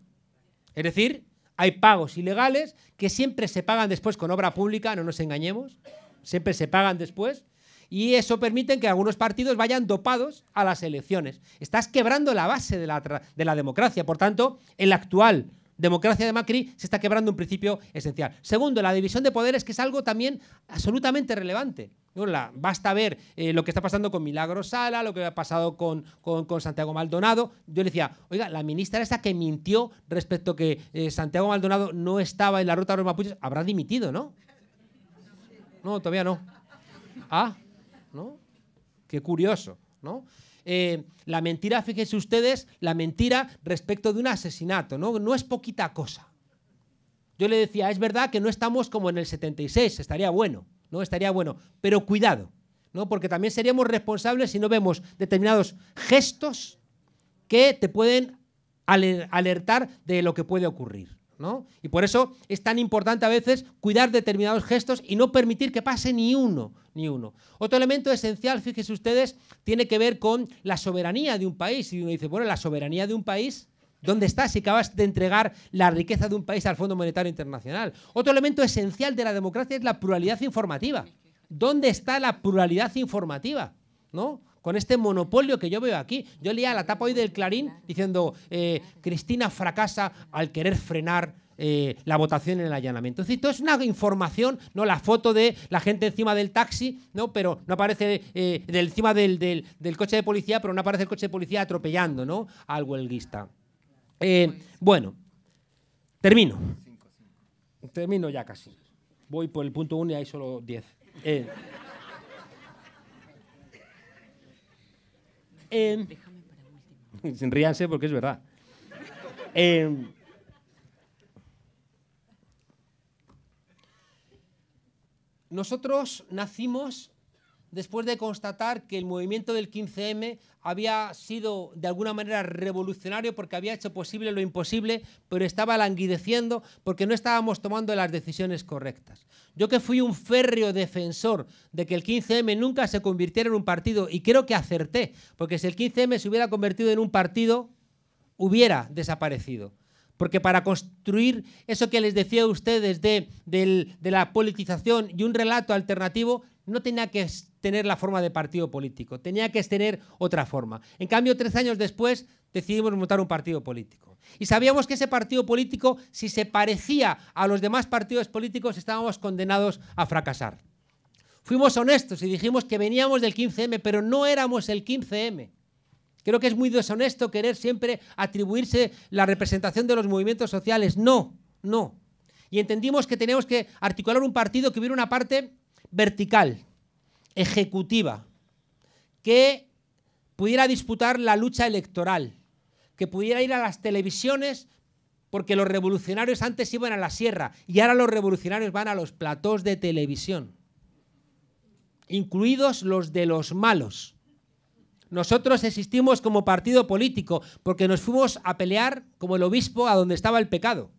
Es decir, hay pagos ilegales que siempre se pagan después con obra pública, no nos engañemos, siempre se pagan después y eso permite que algunos partidos vayan dopados a las elecciones. Estás quebrando la base de la, democracia. Por tanto, en la actual democracia de Macri se está quebrando un principio esencial. Segundo, la división de poderes, que es algo también absolutamente relevante. basta ver eh, lo que está pasando con Milagro Sala, lo que ha pasado con, con, Santiago Maldonado. Yo le decía, oiga, la ministra esa que mintió respecto a que eh, Santiago Maldonado no estaba en la ruta de los mapuches, habrá dimitido, ¿no? No, todavía no. Ah, ¿no? Qué curioso, ¿no? Eh, la mentira, fíjense ustedes, la mentira respecto de un asesinato, ¿no? No es poquita cosa. Yo le decía, es verdad que no estamos como en el 76, estaría bueno, ¿no? Estaría bueno, pero cuidado, ¿no? Porque también seríamos responsables si no vemos determinados gestos que te pueden alertar de lo que puede ocurrir, ¿no? Y por eso es tan importante a veces cuidar determinados gestos y no permitir que pase ni uno, ni uno. Otro elemento esencial, fíjense ustedes, tiene que ver con la soberanía de un país. Y uno dice, bueno, la soberanía de un país, ¿Dónde está si acabas de entregar la riqueza de un país al Fondo Monetario Internacional? Otro elemento esencial de la democracia es la pluralidad informativa. ¿Dónde está la pluralidad informativa? ¿No? Con este monopolio que yo veo aquí. Yo leía la tapa hoy del Clarín diciendo eh, Cristina fracasa al querer frenar eh, la votación en el allanamiento. Es decir, es una información, ¿no? La foto de la gente encima del taxi, ¿no? Pero no aparece eh, encima del, coche de policía, pero no aparece el coche de policía atropellando, ¿no? Al huelguista. Eh, bueno, termino. Termino ya casi. Voy por el punto 1 y hay solo 10. Déjame para porque es verdad. Nosotros nacimos después de constatar que el movimiento del 15M había sido de alguna manera revolucionario porque había hecho posible lo imposible, pero estaba languideciendo porque no estábamos tomando las decisiones correctas. Yo que fui un férreo defensor de que el 15M nunca se convirtiera en un partido, y creo que acerté, porque si el 15M se hubiera convertido en un partido, hubiera desaparecido. Porque para construir eso que les decía a ustedes de, la politización y un relato alternativo, no tenía que tener la forma de partido político, tenía que tener otra forma. En cambio, tres años después decidimos montar un partido político. Y sabíamos que ese partido político, si se parecía a los demás partidos políticos, estábamos condenados a fracasar. Fuimos honestos y dijimos que veníamos del 15M, pero no éramos el 15M. Creo que es muy deshonesto querer siempre atribuirse la representación de los movimientos sociales. No, no. Y entendimos que tenemos que articular un partido que hubiera una parte vertical, ejecutiva, que pudiera disputar la lucha electoral, que pudiera ir a las televisiones porque los revolucionarios antes iban a la sierra y ahora los revolucionarios van a los platós de televisión, incluidos los de los malos nosotros existimos como partido político, porque nos fuimos a pelear como el obispo a donde estaba el pecado.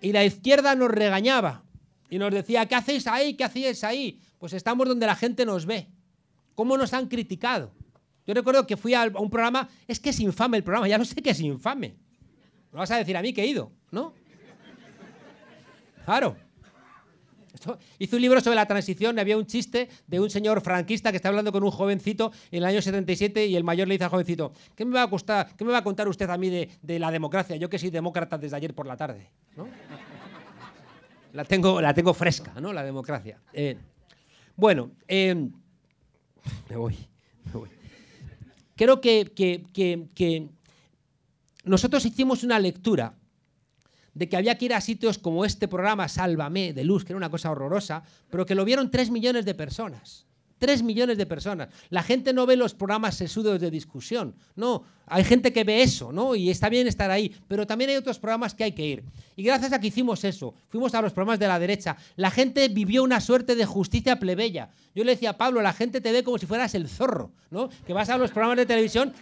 Y la izquierda nos regañaba y nos decía, ¿qué hacéis ahí? ¿Qué hacéis ahí? Pues estamos donde la gente nos ve. ¿Cómo nos han criticado? Yo recuerdo que fui a un programa, es que es infame el programa, ya no sé qué es infame. No vas a decir a mí que he ido, ¿no? Claro. Hice un libro sobre la transición, había un chiste de un señor franquista que está hablando con un jovencito en el año 77 y el mayor le dice al jovencito, ¿qué me va a, qué me va a contar usted a mí de, la democracia? Yo que soy demócrata desde ayer por la tarde. La, tengo, la tengo fresca, ¿no? La democracia. Eh, bueno, em, me voy, Creo que nosotros hicimos una lectura de que había que ir a sitios como este programa Sálvame de Luz, que era una cosa horrorosa, pero que lo vieron tres millones de personas. Tres millones de personas. La gente no ve los programas sesudos de discusión. No, hay gente que ve eso, ¿no? Y está bien estar ahí, pero también hay otros programas que hay que ir. Y gracias a que hicimos eso, fuimos a los programas de la derecha, la gente vivió una suerte de justicia plebeya. Yo le decía a Pablo, la gente te ve como si fueras el zorro, ¿no? Que vas a los programas de televisión,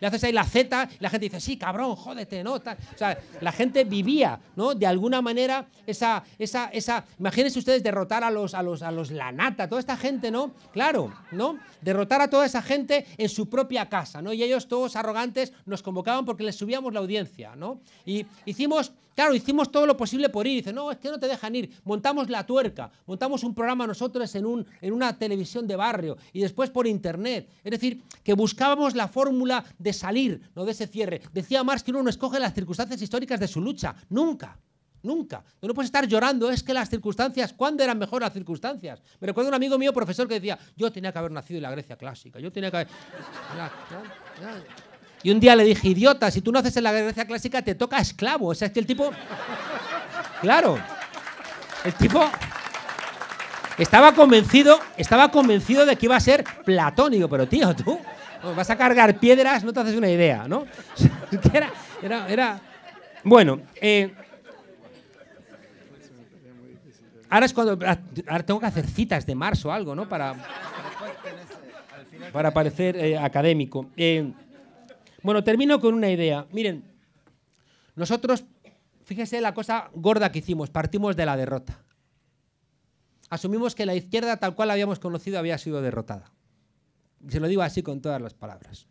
le haces ahí la Z y la gente dice, sí, cabrón, jódete, ¿no? O sea, la gente vivía, ¿no? De alguna manera, esa, esa, esa, imagínense ustedes derrotar a los, a los, a los lanata, toda esta gente, ¿no? Claro, ¿no? Derrotar a toda esa gente en su propia casa, ¿no? Y ellos todos arrogantes nos convocaban porque les subíamos la audiencia, ¿no? Y hicimos Claro, hicimos todo lo posible por ir. Dice, no, es que no te dejan ir. Montamos la tuerca, montamos un programa nosotros en, un, en una televisión de barrio y después por internet. Es decir, que buscábamos la fórmula de salir, de ese cierre. Decía Marx que uno no escoge las circunstancias históricas de su lucha. Nunca. Nunca. no puedes estar llorando, es que las circunstancias, ¿cuándo eran mejor las circunstancias? Me recuerdo un amigo mío, profesor, que decía, yo tenía que haber nacido en la Grecia clásica, yo tenía que haber... Y un día le dije, idiota, si tú no haces en la Grecia clásica, te toca esclavo. O sea, es que el tipo... Claro. El tipo estaba convencido, estaba convencido de que iba a ser platónico, pero tío, tú pues, vas a cargar piedras, no te haces una idea, ¿no? era, era... Bueno, eh, ahora es cuando... Ah, ahora tengo que hacer citas de marzo o algo, ¿no? Para,
para parecer
eh, académico. Eh, bueno, termino con una idea. Miren, nosotros, fíjese la cosa gorda que hicimos, partimos de la derrota. Asumimos que la izquierda, tal cual la habíamos conocido, había sido derrotada. se lo digo así con todas las palabras.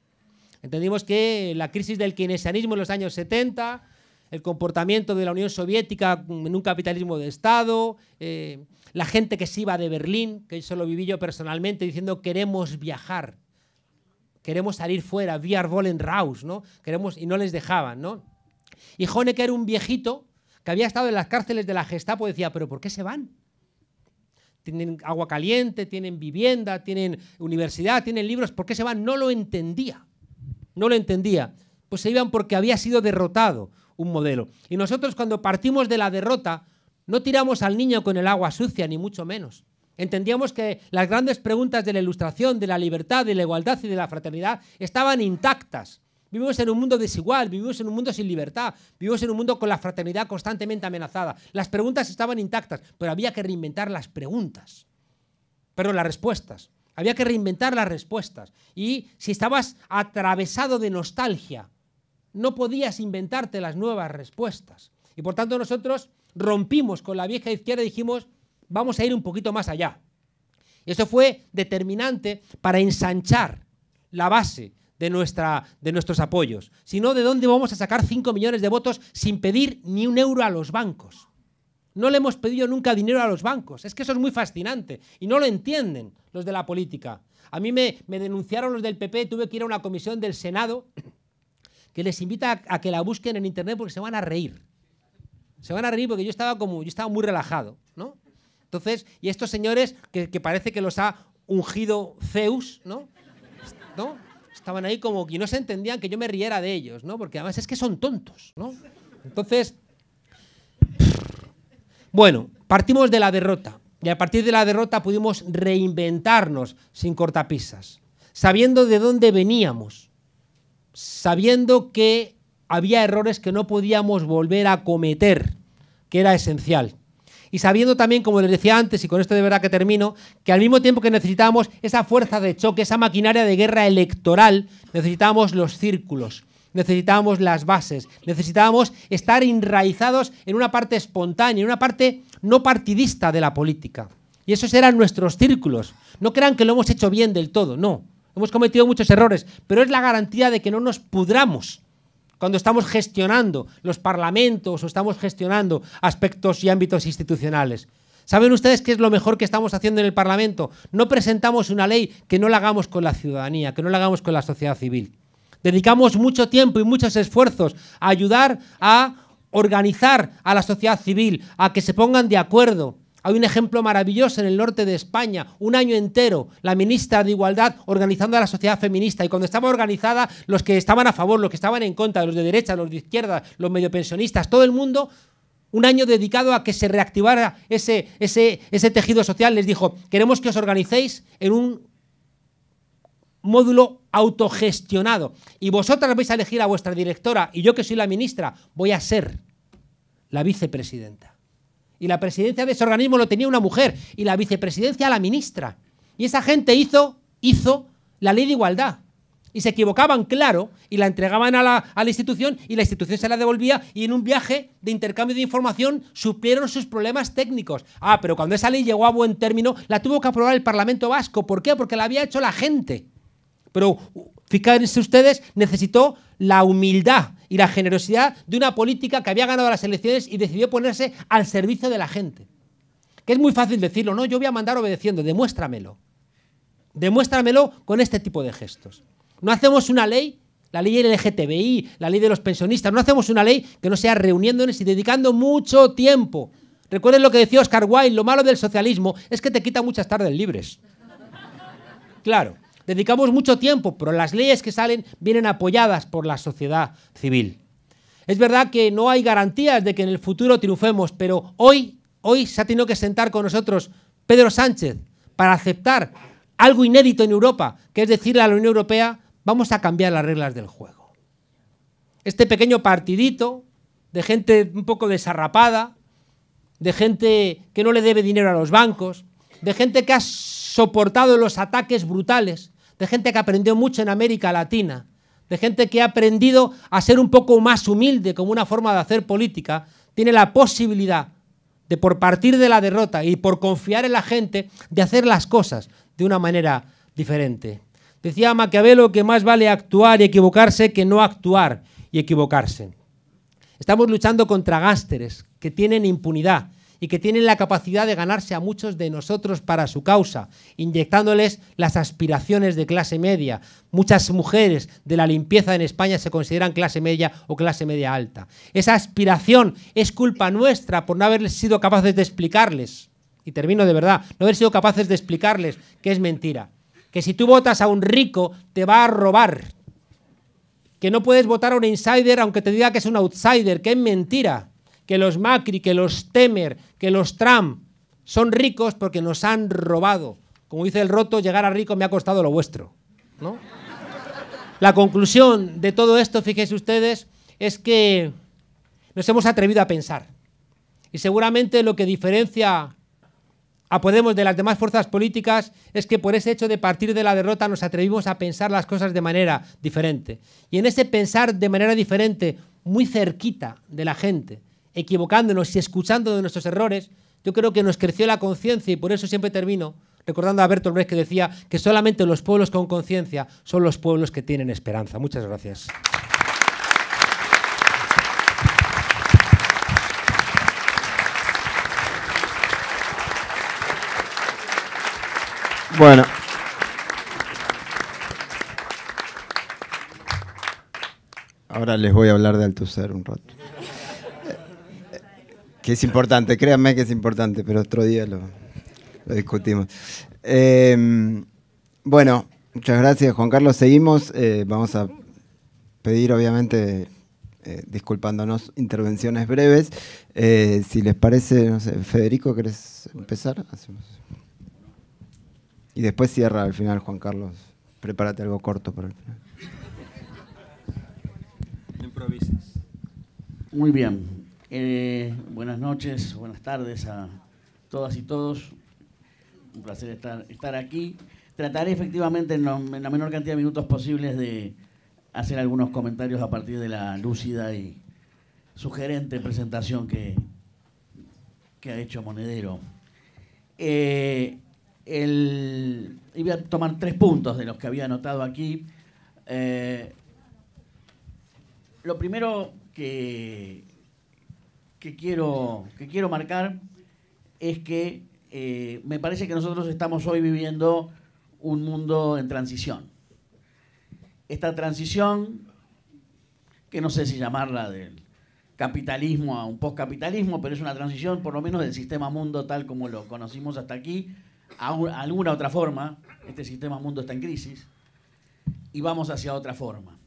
Entendimos que la crisis del keynesianismo en los años 70, el comportamiento de la Unión Soviética en un capitalismo de Estado, eh, la gente que se iba de Berlín, que eso lo viví yo personalmente, diciendo queremos viajar, queremos salir fuera, wir en Raus, ¿no? Queremos, y no les dejaban, ¿no? Y Honecker era un viejito que había estado en las cárceles de la Gestapo, decía, pero ¿por qué se van? Tienen agua caliente, tienen vivienda, tienen universidad, tienen libros, ¿por qué se van? No lo entendía, no lo entendía. Pues se iban porque había sido derrotado un modelo. Y nosotros cuando partimos de la derrota, no tiramos al niño con el agua sucia, ni mucho menos entendíamos que las grandes preguntas de la ilustración, de la libertad, de la igualdad y de la fraternidad estaban intactas. Vivimos en un mundo desigual, vivimos en un mundo sin libertad, vivimos en un mundo con la fraternidad constantemente amenazada. Las preguntas estaban intactas, pero había que reinventar las preguntas. Pero las respuestas. Había que reinventar las respuestas. Y si estabas atravesado de nostalgia, no podías inventarte las nuevas respuestas. Y por tanto nosotros rompimos con la vieja izquierda y dijimos, vamos a ir un poquito más allá. Eso fue determinante para ensanchar la base de, nuestra, de nuestros apoyos. Si no, ¿de dónde vamos a sacar 5 millones de votos sin pedir ni un euro a los bancos? No le hemos pedido nunca dinero a los bancos. Es que eso es muy fascinante. Y no lo entienden los de la política. A mí me, me denunciaron los del PP, tuve que ir a una comisión del Senado que les invita a, que la busquen en Internet porque se van a reír. Se van a reír porque yo estaba como, yo estaba muy relajado, ¿no? Entonces, y estos señores que, parece que los ha ungido Zeus, ¿no? ¿No? Estaban ahí como que no se entendían que yo me riera de ellos, ¿no? Porque además es que son tontos, ¿no? Entonces, bueno, partimos de la derrota. Y a partir de la derrota pudimos reinventarnos sin cortapisas, sabiendo de dónde veníamos, sabiendo que había errores que no podíamos volver a cometer, que era esencial y sabiendo también, como les decía antes, y con esto de verdad que termino, que al mismo tiempo que necesitamos esa fuerza de choque, esa maquinaria de guerra electoral, necesitamos los círculos necesitamos las bases, necesitamos estar enraizados en una parte espontánea, en una parte no partidista de la política. Y esos eran nuestros círculos. No crean que lo hemos hecho bien del todo, no. Hemos cometido muchos errores, pero es la garantía de que no nos pudramos cuando estamos gestionando los parlamentos o estamos gestionando aspectos y ámbitos institucionales. ¿Saben ustedes qué es lo mejor que estamos haciendo en el Parlamento? No presentamos una ley que no la hagamos con la ciudadanía, que no la hagamos con la sociedad civil. Dedicamos mucho tiempo y muchos esfuerzos a ayudar a organizar a la sociedad civil, a que se pongan de acuerdo, hay un ejemplo maravilloso en el norte de España, un año entero, la ministra de Igualdad organizando a la sociedad feminista. Y cuando estaba organizada, los que estaban a favor, los que estaban en contra, los de derecha, los de izquierda, los medio pensionistas, todo el mundo, un año dedicado a que se reactivara ese, ese, ese tejido social, les dijo, queremos que os organicéis en un módulo autogestionado. Y vosotras vais a elegir a vuestra directora y yo que soy la ministra, voy a ser la vicepresidenta. Y la presidencia de ese organismo lo tenía una mujer y la vicepresidencia la ministra. Y esa gente hizo, hizo la ley de igualdad. Y se equivocaban, claro, y la entregaban a la, institución y la institución se la devolvía y en un viaje de intercambio de información supieron sus problemas técnicos. Ah, pero cuando esa ley llegó a buen término, la tuvo que aprobar el Parlamento Vasco. ¿Por qué? Porque la había hecho la gente. Pero fíjense ustedes, necesitó la humildad y la generosidad de una política que había ganado las elecciones y decidió ponerse al servicio de la gente. Que es muy fácil decirlo, no, yo voy a mandar obedeciendo, demuéstramelo. Demuéstramelo con este tipo de gestos. No hacemos una ley, la ley LGTBI, la ley de los pensionistas, no hacemos una ley que no sea reuniéndonos y dedicando mucho tiempo. Recuerden lo que decía Oscar Wilde, lo malo del socialismo es que te quita muchas tardes libres. Claro dedicamos mucho tiempo, pero las leyes que salen vienen apoyadas por la sociedad civil. Es verdad que no hay garantías de que en el futuro triunfemos, pero hoy, hoy se ha tenido que sentar con nosotros Pedro Sánchez para aceptar algo inédito en Europa, que es decirle a la Unión Europea, vamos a cambiar las reglas del juego. Este pequeño partidito de gente un poco desarrapada, de gente que no le debe dinero a los bancos, de gente que ha soportado los ataques brutales de gente que aprendió mucho en América Latina, de gente que ha aprendido a ser un poco más humilde como una forma de hacer política, tiene la posibilidad de por partir de la derrota y por confiar en la gente, de hacer las cosas de una manera diferente. Decía Maquiavelo que más vale actuar y equivocarse que no actuar y equivocarse. Estamos luchando contra gásteres que tienen impunidad y que tienen la capacidad de ganarse a muchos de nosotros para su causa, inyectándoles las aspiraciones de clase media. Muchas mujeres de la limpieza en España se consideran clase media o clase media alta. Esa aspiración es culpa nuestra por no haber sido capaces de explicarles, y termino de verdad, no haber sido capaces de explicarles que es mentira, que si tú votas a un rico te va a robar, que no puedes votar a un insider aunque te diga que es un outsider, que es mentira que los Macri, que los Temer, que los Trump son ricos porque nos han robado. Como dice el roto, llegar a rico me ha costado lo vuestro. La conclusión de todo esto, fíjense ustedes, es que nos hemos atrevido a pensar. Y seguramente lo que diferencia a Podemos de las demás fuerzas políticas es que por ese hecho de partir de la derrota nos atrevimos a pensar las cosas de manera diferente. Y en ese pensar de manera diferente, muy cerquita de la gente, equivocándonos y escuchando de nuestros errores, yo creo que nos creció la conciencia y por eso siempre termino recordando a Bertolt Brecht que decía que solamente los pueblos con conciencia son los pueblos que tienen esperanza. Muchas gracias.
Bueno. Ahora les voy a hablar de ser un rato es importante, créanme que es importante, pero otro día lo, discutimos. Em, bueno, muchas gracias, Juan Carlos. Seguimos. Eh, vamos a pedir, obviamente, eh, disculpándonos, intervenciones breves. Eh, si les parece, no sé, Federico, ¿querés empezar? Y después cierra al final, Juan Carlos. Prepárate algo corto para el final.
Improvises. Muy bien. Eh, buenas noches, buenas tardes a todas y todos. Un placer estar, estar aquí. Trataré efectivamente en, la menor cantidad de minutos posibles de hacer algunos comentarios a partir de la lúcida y sugerente presentación que, que ha hecho Monedero. Eh, y voy a tomar tres puntos de los que había anotado aquí. Eh, lo primero que que quiero, que quiero marcar es que eh, me parece que nosotros estamos hoy viviendo un mundo en transición. Esta transición, que no sé si llamarla del capitalismo a un postcapitalismo, pero es una transición por lo menos del sistema mundo tal como lo conocimos hasta aquí, a alguna otra forma, este sistema mundo está en crisis, y vamos hacia otra forma.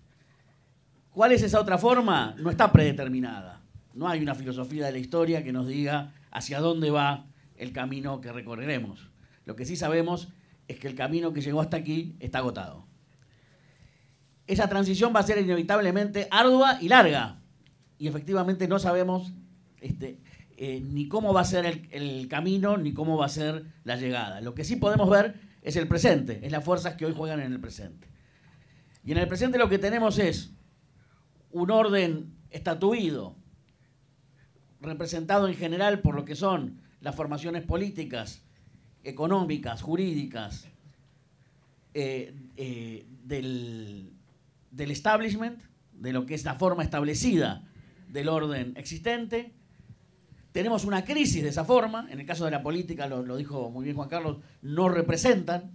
¿Cuál es esa otra forma? No está predeterminada no hay una filosofía de la historia que nos diga hacia dónde va el camino que recorreremos. Lo que sí sabemos es que el camino que llegó hasta aquí está agotado. Esa transición va a ser inevitablemente ardua y larga. Y efectivamente no sabemos este, eh, ni cómo va a ser el, el, camino, ni cómo va a ser la llegada. Lo que sí podemos ver es el presente, es las fuerzas que hoy juegan en el presente. Y en el presente lo que tenemos es un orden estatuido, representado en general por lo que son las formaciones políticas, económicas, jurídicas, eh, eh, del, establishment, de lo que es la forma establecida del orden existente. Tenemos una crisis de esa forma, en el caso de la política, lo, dijo muy bien Juan Carlos, no representan,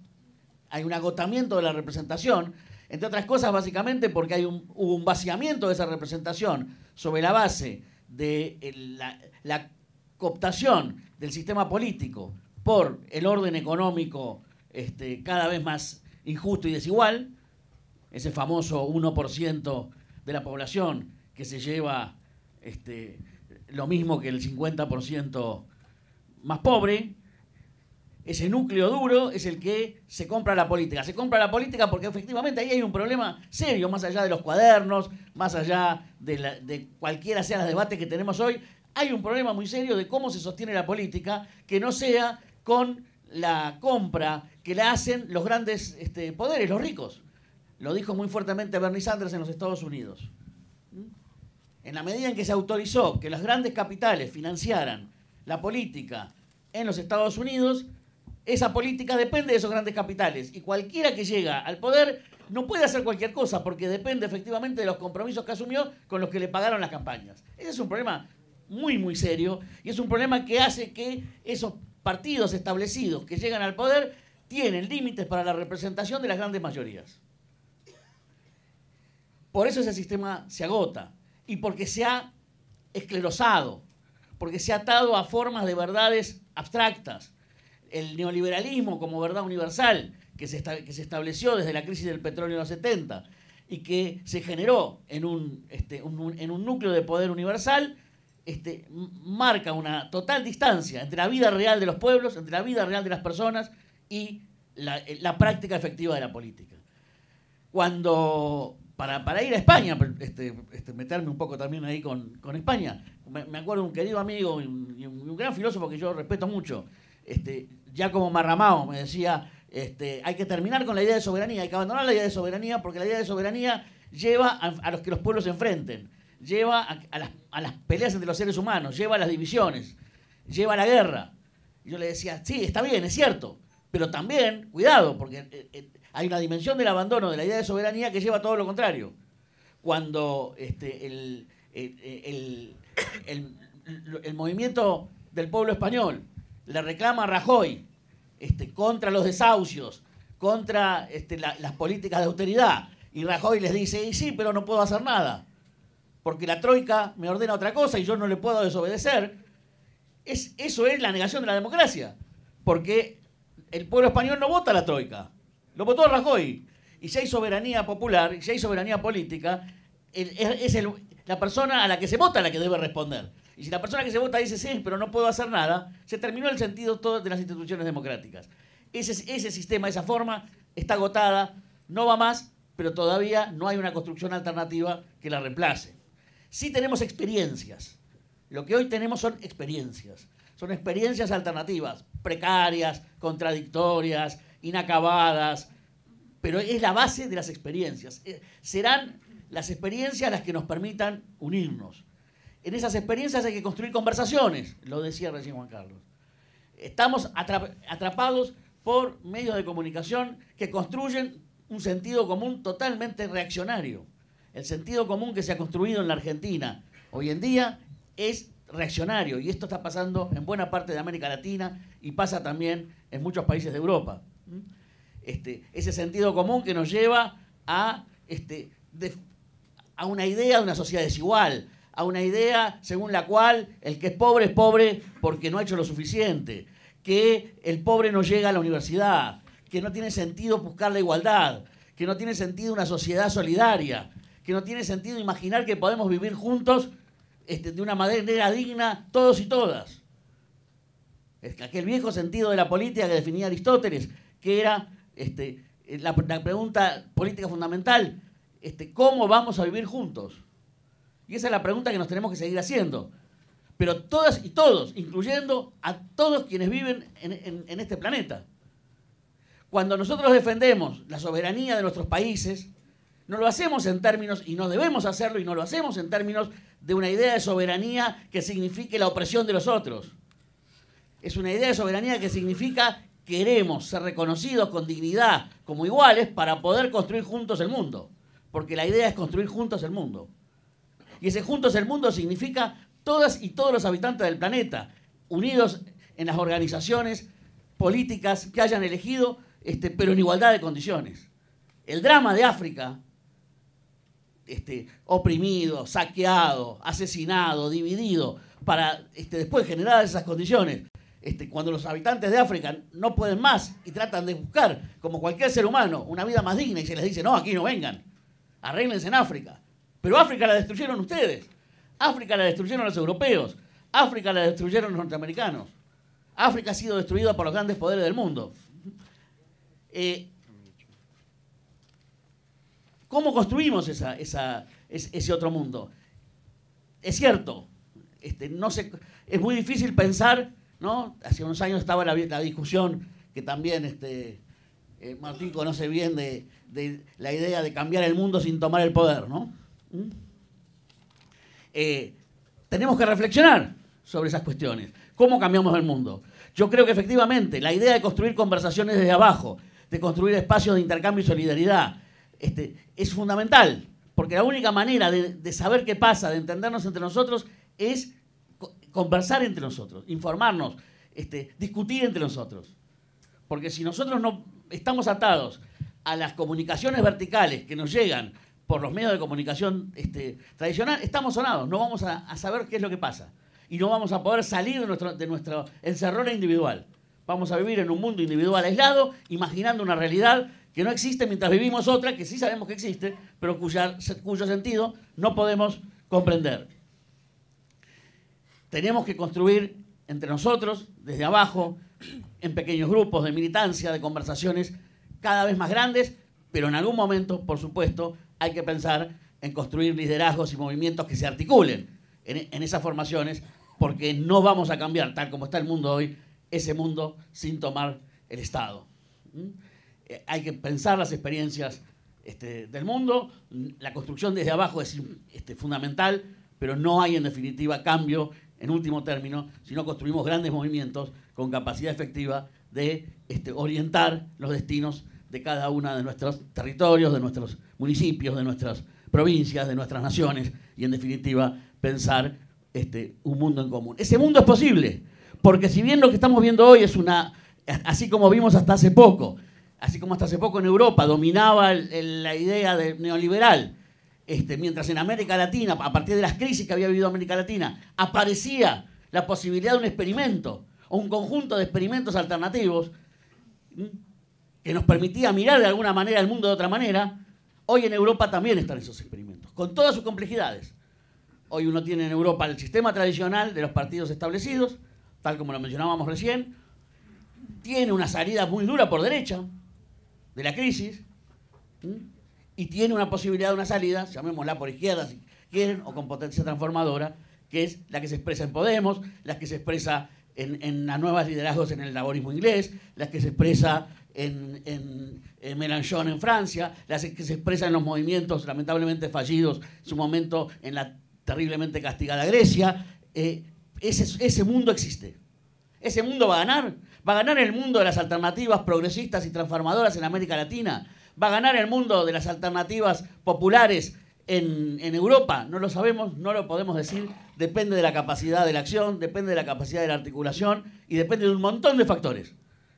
hay un agotamiento de la representación, entre otras cosas básicamente porque hay hubo un vaciamiento de esa representación sobre la base de la, la cooptación del sistema político por el orden económico este, cada vez más injusto y desigual, ese famoso 1% de la población que se lleva este, lo mismo que el 50% más pobre, ese núcleo duro es el que se compra la política. Se compra la política porque efectivamente ahí hay un problema serio, más allá de los cuadernos, más allá de, cualquiera sea los debate que tenemos hoy, hay un problema muy serio de cómo se sostiene la política que no sea con la compra que la hacen los grandes este, poderes, los ricos. Lo dijo muy fuertemente Bernie Sanders en los Estados Unidos. En la medida en que se autorizó que los grandes capitales financiaran la política en los Estados Unidos, esa política depende de esos grandes capitales. Y cualquiera que llega al poder no puede hacer cualquier cosa porque depende efectivamente de los compromisos que asumió con los que le pagaron las campañas. Ese es un problema muy, muy serio y es un problema que hace que esos partidos establecidos que llegan al poder tienen límites para la representación de las grandes mayorías. Por eso ese sistema se agota y porque se ha esclerosado, porque se ha atado a formas de verdades abstractas, el neoliberalismo como verdad universal que se, se estableció desde la crisis del petróleo en los 70 y que se generó en un, este, en un núcleo de poder universal, este, marca una total distancia entre la vida real de los pueblos, entre la vida real de las personas y la, eh, práctica efectiva de la política. Cuando, para, ir a España, este, este, meterme un poco también ahí con, España, me, acuerdo un querido amigo y un, un, gran filósofo que yo respeto mucho, este, ya como Marramao me decía, este, hay que terminar con la idea de soberanía, hay que abandonar la idea de soberanía porque la idea de soberanía lleva a, los que los pueblos se enfrenten, lleva a, las, peleas entre los seres humanos, lleva a las divisiones, lleva a la guerra. yo le decía, sí, está bien, es cierto, pero también, cuidado, porque eh, eh, hay una dimensión del abandono de la idea de soberanía que lleva a todo lo contrario. Cuando este, el movimiento del pueblo español le reclama Rajoy este, contra los desahucios, contra este, las políticas de austeridad. Y Rajoy les dice, y sí, pero no puedo hacer nada, porque la troika me ordena otra cosa y yo no le puedo desobedecer. Es, eso es la negación de la democracia, porque el pueblo español no vota a la troika, lo votó Rajoy. Y si hay soberanía popular, y si hay soberanía política, es, la persona a la que se vota la que debe responder. Y si la persona que se vota dice sí, pero no puedo hacer nada, se terminó el sentido todo de las instituciones democráticas. Ese, ese sistema, esa forma, está agotada, no va más, pero todavía no hay una construcción alternativa que la reemplace. Sí tenemos experiencias. Lo que hoy tenemos son experiencias. Son experiencias alternativas, precarias, contradictorias, inacabadas, pero es la base de las experiencias. Eh, serán las experiencias las que nos permitan unirnos en esas experiencias hay que construir conversaciones, lo decía recién Juan Carlos. Estamos atrapados por medios de comunicación que construyen un sentido común totalmente reaccionario. El sentido común que se ha construido en la Argentina hoy en día es reaccionario y esto está pasando en buena parte de América Latina y pasa también en muchos países de Europa. Este, ese sentido común que nos lleva a, este, a una idea de una sociedad desigual, a una idea según la cual el que es pobre es pobre porque no ha hecho lo suficiente, que el pobre no llega a la universidad, que no tiene sentido buscar la igualdad, que no tiene sentido una sociedad solidaria, que no tiene sentido imaginar que podemos vivir juntos este, de una manera digna todos y todas. Es que aquel viejo sentido de la política que definía Aristóteles, que era este, la, pregunta política fundamental, este, ¿cómo vamos a vivir juntos? Y esa es la pregunta que nos tenemos que seguir haciendo. Pero todas y todos, incluyendo a todos quienes viven en, este planeta. Cuando nosotros defendemos la soberanía de nuestros países, no lo hacemos en términos, y no debemos hacerlo, y no lo hacemos en términos de una idea de soberanía que signifique la opresión de los otros. Es una idea de soberanía que significa queremos ser reconocidos con dignidad como iguales para poder construir juntos el mundo. Porque la idea es construir juntos el mundo. Y ese juntos el mundo significa todas y todos los habitantes del planeta, unidos en las organizaciones políticas que hayan elegido, este, pero en igualdad de condiciones. El drama de África, este, oprimido, saqueado, asesinado, dividido, para este, después generar esas condiciones. Este, cuando los habitantes de África no pueden más y tratan de buscar, como cualquier ser humano, una vida más digna y se les dice, no, aquí no vengan, arreglense en África. Pero África la destruyeron ustedes. África la destruyeron los europeos. África la destruyeron los norteamericanos. África ha sido destruida por los grandes poderes del mundo. Eh, ¿Cómo construimos ese otro mundo? Es cierto, este, no es muy difícil pensar, ¿no? Hace unos años estaba la, discusión que también este, eh, Martín conoce bien de, de, la idea de cambiar el mundo sin tomar el poder, ¿no? Eh, tenemos que reflexionar sobre esas cuestiones. ¿Cómo cambiamos el mundo? Yo creo que efectivamente la idea de construir conversaciones desde abajo, de construir espacios de intercambio y solidaridad, este, es fundamental, porque la única manera de, de, saber qué pasa, de entendernos entre nosotros, es conversar entre nosotros, informarnos, este, discutir entre nosotros. Porque si nosotros no estamos atados a las comunicaciones verticales que nos llegan por los medios de comunicación este, tradicional, estamos sonados, no vamos a, saber qué es lo que pasa y no vamos a poder salir de nuestro, de nuestro individual. Vamos a vivir en un mundo individual aislado, imaginando una realidad que no existe mientras vivimos otra que sí sabemos que existe, pero cuyo sentido no podemos comprender. Tenemos que construir entre nosotros, desde abajo, en pequeños grupos de militancia, de conversaciones cada vez más grandes, pero en algún momento, por supuesto, hay que pensar en construir liderazgos y movimientos que se articulen en, esas formaciones, porque no vamos a cambiar, tal como está el mundo hoy, ese mundo sin tomar el Estado. ¿Mm? Eh, hay que pensar las experiencias este, del mundo, la construcción desde abajo es este, fundamental, pero no hay en definitiva cambio en último término si no construimos grandes movimientos con capacidad efectiva de este, orientar los destinos de cada uno de nuestros territorios, de nuestros municipios, de nuestras provincias, de nuestras naciones y en definitiva pensar este, un mundo en común. Ese mundo es posible, porque si bien lo que estamos viendo hoy es una, así como vimos hasta hace poco, así como hasta hace poco en Europa dominaba la idea de neoliberal, este, mientras en América Latina, a partir de las crisis que había vivido América Latina, aparecía la posibilidad de un experimento o un conjunto de experimentos alternativos que nos permitía mirar de alguna manera el mundo de otra manera, Hoy en Europa también están esos experimentos, con todas sus complejidades. Hoy uno tiene en Europa el sistema tradicional de los partidos establecidos, tal como lo mencionábamos recién, tiene una salida muy dura por derecha de la crisis y tiene una posibilidad de una salida, llamémosla por izquierda si quieren, o con potencia transformadora, que es la que se expresa en Podemos, la que se expresa en, en las nuevas liderazgos en el laborismo inglés, la que se expresa en, en, en Mélenchon en Francia, las que se expresan en los movimientos lamentablemente fallidos su momento en la terriblemente castigada Grecia. Eh, ese, mundo existe. Ese mundo va a ganar. Va a ganar el mundo de las alternativas progresistas y transformadoras en América Latina. Va a ganar el mundo de las alternativas populares en, en, Europa. No lo sabemos, no lo podemos decir. Depende de la capacidad de la acción, depende de la capacidad de la articulación y depende de un montón de factores.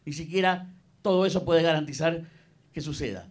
Ni siquiera todo eso puede garantizar que suceda.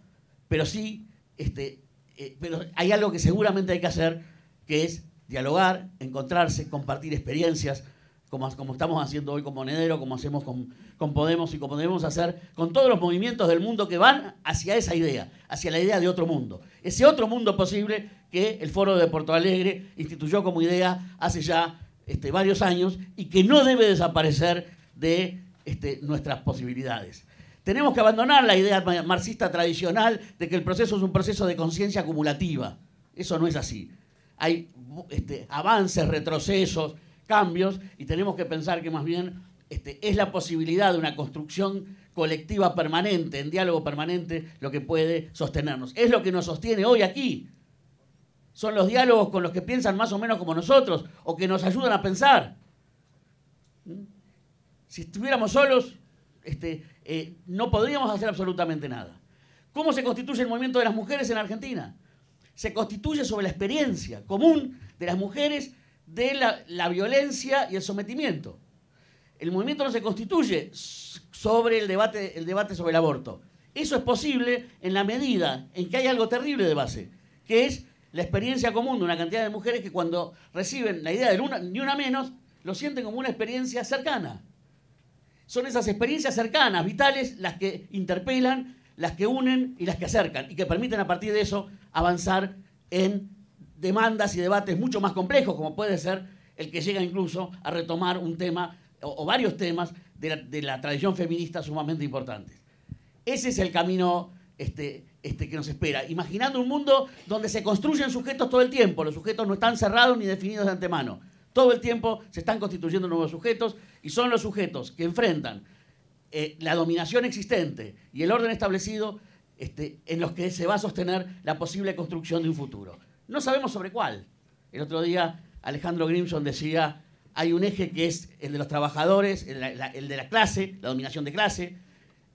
Pero sí, este, eh, pero hay algo que seguramente hay que hacer, que es dialogar, encontrarse, compartir experiencias, como, como estamos haciendo hoy con Monedero, como hacemos con, Podemos y como debemos hacer con todos los movimientos del mundo que van hacia esa idea, hacia la idea de otro mundo. Ese otro mundo posible que el Foro de Porto Alegre instituyó como idea hace ya este, varios años y que no debe desaparecer de este, nuestras posibilidades. Tenemos que abandonar la idea marxista tradicional de que el proceso es un proceso de conciencia acumulativa. Eso no es así. Hay este, avances, retrocesos, cambios, y tenemos que pensar que más bien este, es la posibilidad de una construcción colectiva permanente, en diálogo permanente, lo que puede sostenernos. Es lo que nos sostiene hoy aquí. Son los diálogos con los que piensan más o menos como nosotros o que nos ayudan a pensar. ¿Mm? Si estuviéramos solos, este, eh, no podríamos hacer absolutamente nada. ¿Cómo se constituye el movimiento de las mujeres en Argentina? Se constituye sobre la experiencia común de las mujeres de la, violencia y el sometimiento. El movimiento no se constituye sobre el debate, el debate sobre el aborto. Eso es posible en la medida en que hay algo terrible de base, que es la experiencia común de una cantidad de mujeres que cuando reciben la idea de una, ni una menos, lo sienten como una experiencia cercana. Son esas experiencias cercanas, vitales, las que interpelan, las que unen y las que acercan y que permiten a partir de eso avanzar en demandas y debates mucho más complejos, como puede ser el que llega incluso a retomar un tema o, varios temas de la, de la, tradición feminista sumamente importantes. Ese es el camino este, este, que nos espera, imaginando un mundo donde se construyen sujetos todo el tiempo, los sujetos no están cerrados ni definidos de antemano, todo el tiempo se están constituyendo nuevos sujetos y son los sujetos que enfrentan eh, la dominación existente y el orden establecido este, en los que se va a sostener la posible construcción de un futuro. No sabemos sobre cuál. El otro día Alejandro Grimson decía, hay un eje que es el de los trabajadores, el, de la clase, la dominación de clase,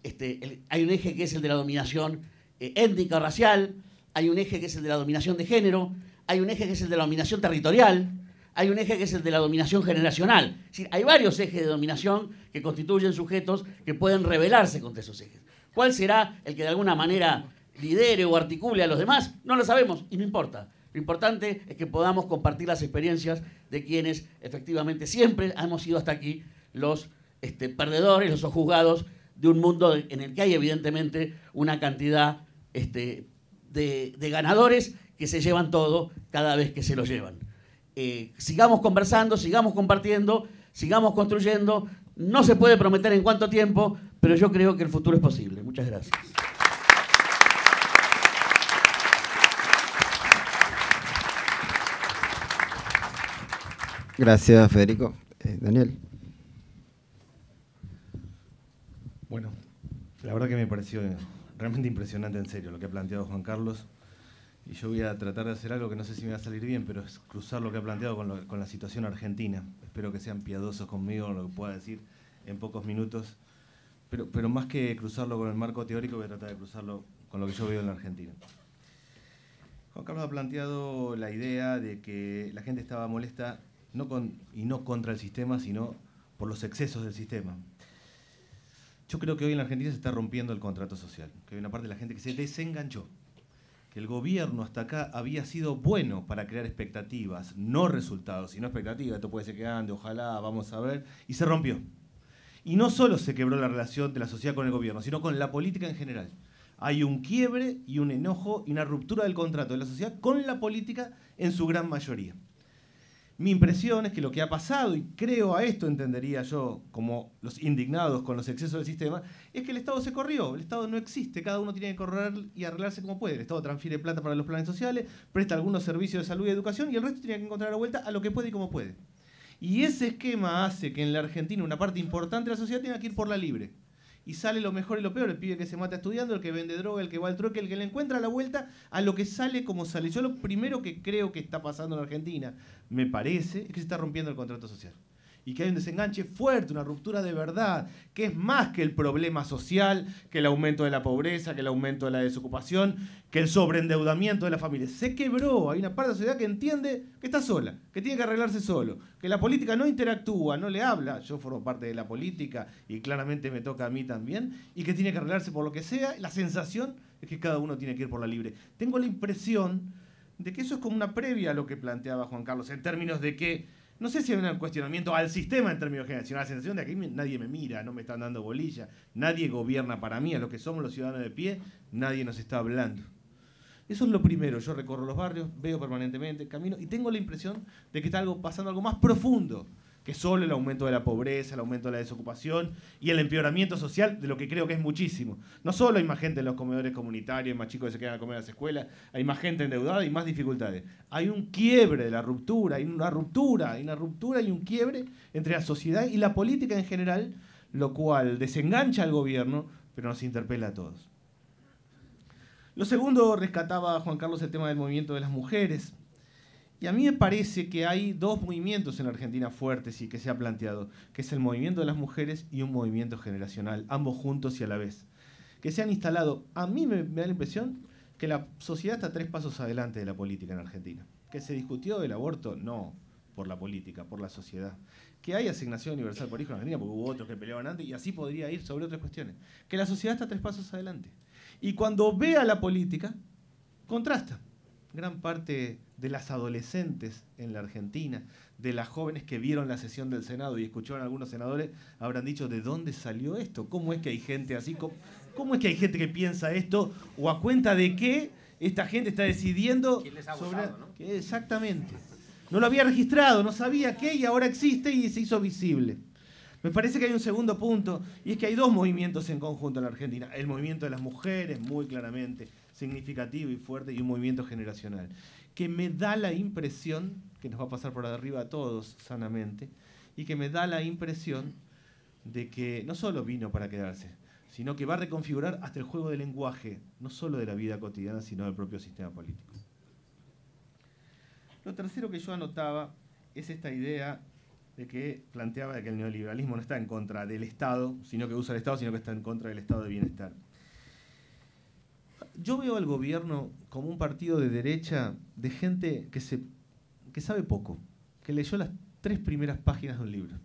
este, hay un eje que es el de la dominación eh, étnica o racial, hay un eje que es el de la dominación de género, hay un eje que es el de la dominación territorial, hay un eje que es el de la dominación generacional. hay varios ejes de dominación que constituyen sujetos que pueden rebelarse contra esos ejes. ¿Cuál será el que de alguna manera lidere o articule a los demás? No lo sabemos y no importa. Lo importante es que podamos compartir las experiencias de quienes efectivamente siempre hemos sido hasta aquí los este, perdedores, los juzgados de un mundo en el que hay evidentemente una cantidad este, de ganadores que se llevan todo cada vez que se lo llevan. Eh, sigamos conversando, sigamos compartiendo, sigamos construyendo. No se puede prometer en cuánto tiempo, pero yo creo que el futuro es posible. Muchas gracias.
Gracias, Federico. Eh, Daniel.
Bueno, la verdad que me pareció realmente impresionante en serio lo que ha planteado Juan Carlos y yo voy a tratar de hacer algo que no sé si me va a salir bien, pero es cruzar lo que ha planteado con, la situación argentina. Espero que sean piadosos conmigo en lo que pueda decir en pocos minutos, pero, pero más que cruzarlo con el marco teórico, voy a tratar de cruzarlo con lo que yo veo en la Argentina. Juan Carlos ha planteado la idea de que la gente estaba molesta no con, y no contra el sistema, sino por los excesos del sistema. Yo creo que hoy en la Argentina se está rompiendo el contrato social, que hay una parte de la gente que se desenganchó que el gobierno hasta acá había sido bueno para crear expectativas, no resultados, sino expectativas, esto puede ser que ande, ojalá, vamos a ver, y se rompió. Y no solo se quebró la relación de la sociedad con el gobierno, sino con la política en general. Hay un quiebre y un enojo y una ruptura del contrato de la sociedad con la política en su gran mayoría. Mi impresión es que lo que ha pasado, y creo a esto entendería yo como los indignados con los excesos del sistema, es que el Estado se corrió, el Estado no existe, cada uno tiene que correr y arreglarse como puede. El Estado transfiere plata para los planes sociales, presta algunos servicios de salud y educación y el resto tiene que encontrar la vuelta a lo que puede y como puede. Y ese esquema hace que en la Argentina una parte importante de la sociedad tenga que ir por la libre y sale lo mejor y lo peor, el pibe que se mata estudiando, el que vende droga, el que va al truque, el que le encuentra la vuelta a lo que sale como sale. Yo lo primero que creo que está pasando en Argentina, me parece, es que se está rompiendo el contrato social y que hay un desenganche fuerte, una ruptura de verdad, que es más que el problema social, que el aumento de la pobreza, que el aumento de la desocupación, que el sobreendeudamiento de la familia. Se quebró, hay una parte de la sociedad que entiende que está sola, que tiene que arreglarse solo, que la política no interactúa, no le habla, yo formo parte de la política y claramente me toca a mí también, y que tiene que arreglarse por lo que sea, la sensación es que cada uno tiene que ir por la libre. Tengo la impresión de que eso es como una previa a lo que planteaba Juan Carlos, en términos de que no sé si hay un cuestionamiento al sistema en términos generales, sino la sensación de que aquí nadie me mira, no me están dando bolilla, nadie gobierna para mí, a los que somos los ciudadanos de pie, nadie nos está hablando. Eso es lo primero, yo recorro los barrios, veo permanentemente, camino y tengo la impresión de que está algo pasando algo más profundo que solo el aumento de la pobreza, el aumento de la desocupación y el empeoramiento social, de lo que creo que es muchísimo. No solo hay más gente en los comedores comunitarios, hay más chicos que se quedan a comer en las escuelas, hay más gente endeudada y más dificultades. Hay un quiebre de la ruptura, hay una ruptura, hay una ruptura y un quiebre entre la sociedad y la política en general, lo cual desengancha al gobierno, pero nos interpela a todos. Lo segundo, rescataba Juan Carlos el tema del movimiento de las mujeres. Y a mí me parece que hay dos movimientos en Argentina fuertes y que se ha planteado, que es el movimiento de las mujeres y un movimiento generacional, ambos juntos y a la vez, que se han instalado, a mí me, da la impresión que la sociedad está tres pasos adelante de la política en Argentina, que se discutió el aborto, no por la política, por la sociedad, que hay asignación universal por hijo en Argentina, porque hubo otros que peleaban antes, y así podría ir sobre otras cuestiones, que la sociedad está tres pasos adelante. Y cuando vea la política, contrasta gran parte de las adolescentes en la Argentina, de las jóvenes que vieron la sesión del Senado y escucharon a algunos senadores, habrán dicho, ¿de dónde salió esto? ¿Cómo es que hay gente así? ¿Cómo, es que hay gente que piensa esto? ¿O a cuenta de qué esta gente está decidiendo ¿Quién les ha abusado, sobre... Exactamente. No lo había registrado, no sabía qué y ahora existe y se hizo visible. Me parece que hay un segundo punto y es que hay dos movimientos en conjunto en la Argentina. El movimiento de las mujeres, muy claramente, significativo y fuerte y un movimiento generacional, que me da la impresión, que nos va a pasar por arriba a todos sanamente, y que me da la impresión de que no solo vino para quedarse, sino que va a reconfigurar hasta el juego del lenguaje, no solo de la vida cotidiana, sino del propio sistema político. Lo tercero que yo anotaba es esta idea de que planteaba que el neoliberalismo no está en contra del Estado, sino que usa el Estado, sino que está en contra del Estado de bienestar yo veo al gobierno como un partido de derecha de gente que, se, sabe poco, que leyó las tres primeras páginas de un libro.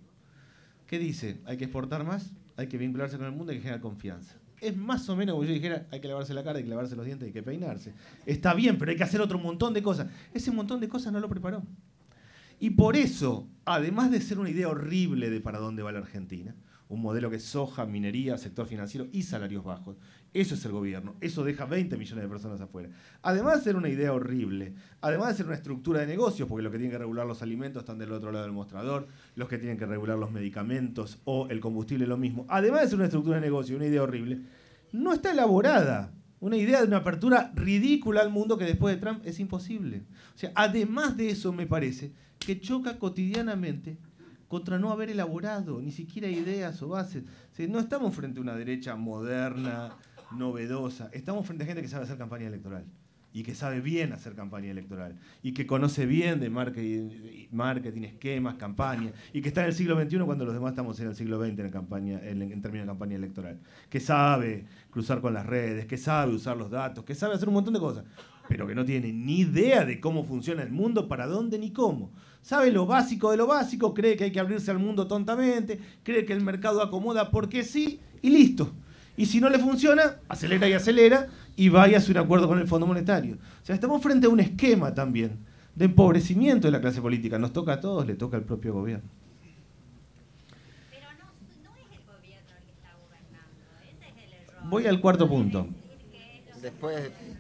¿Qué dice? Hay que exportar más, hay que vincularse con el mundo, hay que generar confianza. Es más o menos como yo dijera, hay que lavarse la cara, hay que lavarse los dientes, hay que peinarse. Está bien, pero hay que hacer otro montón de cosas. Ese montón de cosas no lo preparó. Y por eso, además de ser una idea horrible de para dónde va la Argentina, un modelo que soja, minería, sector financiero y salarios bajos, eso es el gobierno. Eso deja 20 millones de personas afuera. Además de ser una idea horrible, además de ser una estructura de negocios, porque los que tienen que regular los alimentos están del otro lado del mostrador, los que tienen que regular los medicamentos o el combustible lo mismo. Además de ser una estructura de negocio, una idea horrible, no está elaborada. Una idea de una apertura ridícula al mundo que después de Trump es imposible. O sea, además de eso me parece que choca cotidianamente contra no haber elaborado ni siquiera ideas o bases. no estamos frente a una derecha moderna, novedosa. Estamos frente a gente que sabe hacer campaña electoral y que sabe bien hacer campaña electoral y que conoce bien de marketing, marketing esquemas, campañas, y que está en el siglo XXI cuando los demás estamos en el siglo XX en, campaña, en términos de campaña electoral. Que sabe cruzar con las redes, que sabe usar los datos, que sabe hacer un montón de cosas, pero que no tiene ni idea de cómo funciona el mundo, para dónde ni cómo. Sabe lo básico de lo básico, cree que hay que abrirse al mundo tontamente, cree que el mercado acomoda porque sí y listo. Y si no le funciona, acelera y acelera y vaya a un acuerdo con el Fondo Monetario. O sea, estamos frente a un esquema también de empobrecimiento de la clase política. Nos toca a todos, le toca al propio gobierno. Pero no, es el gobierno el que está gobernando, ese es el error. Voy al cuarto punto.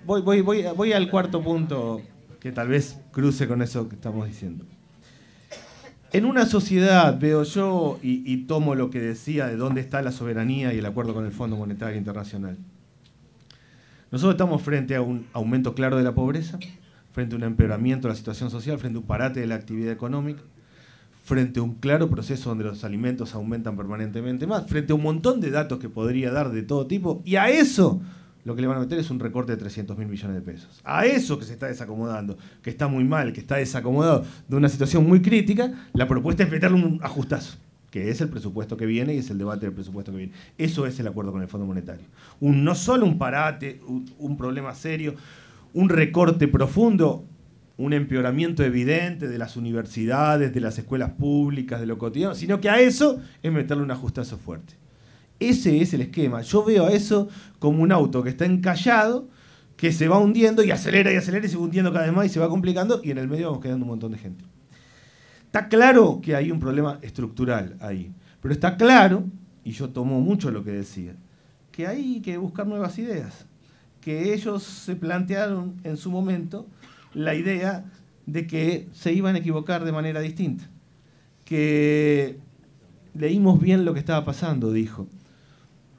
voy, voy, voy al cuarto punto que tal vez cruce con eso que estamos diciendo. En una sociedad, veo yo, y, tomo lo que decía de dónde está la soberanía y el acuerdo con el Fondo Monetario Internacional. Nosotros estamos frente a un aumento claro de la pobreza, frente a un empeoramiento de la situación social, frente a un parate de la actividad económica, frente a un claro proceso donde los alimentos aumentan permanentemente más, frente a un montón de datos que podría dar de todo tipo, y a eso lo que le van a meter es un recorte de 300 mil millones de pesos. A eso que se está desacomodando, que está muy mal, que está desacomodado de una situación muy crítica, la propuesta es meterle un ajustazo, que es el presupuesto que viene y es el debate del presupuesto que viene. Eso es el acuerdo con el Fondo Monetario. Un, no solo un parate, un, un problema serio, un recorte profundo, un empeoramiento evidente de las universidades, de las escuelas públicas, de lo cotidiano, sino que a eso es meterle un ajustazo fuerte. Ese es el esquema. Yo veo a eso como un auto que está encallado, que se va hundiendo y acelera y acelera y se va hundiendo cada vez más y se va complicando y en el medio vamos quedando un montón de gente. Está claro que hay un problema estructural ahí, pero está claro, y yo tomo mucho lo que decía, que hay que buscar nuevas ideas, que ellos se plantearon en su momento la idea de que se iban a equivocar de manera distinta, que leímos bien lo que estaba pasando, dijo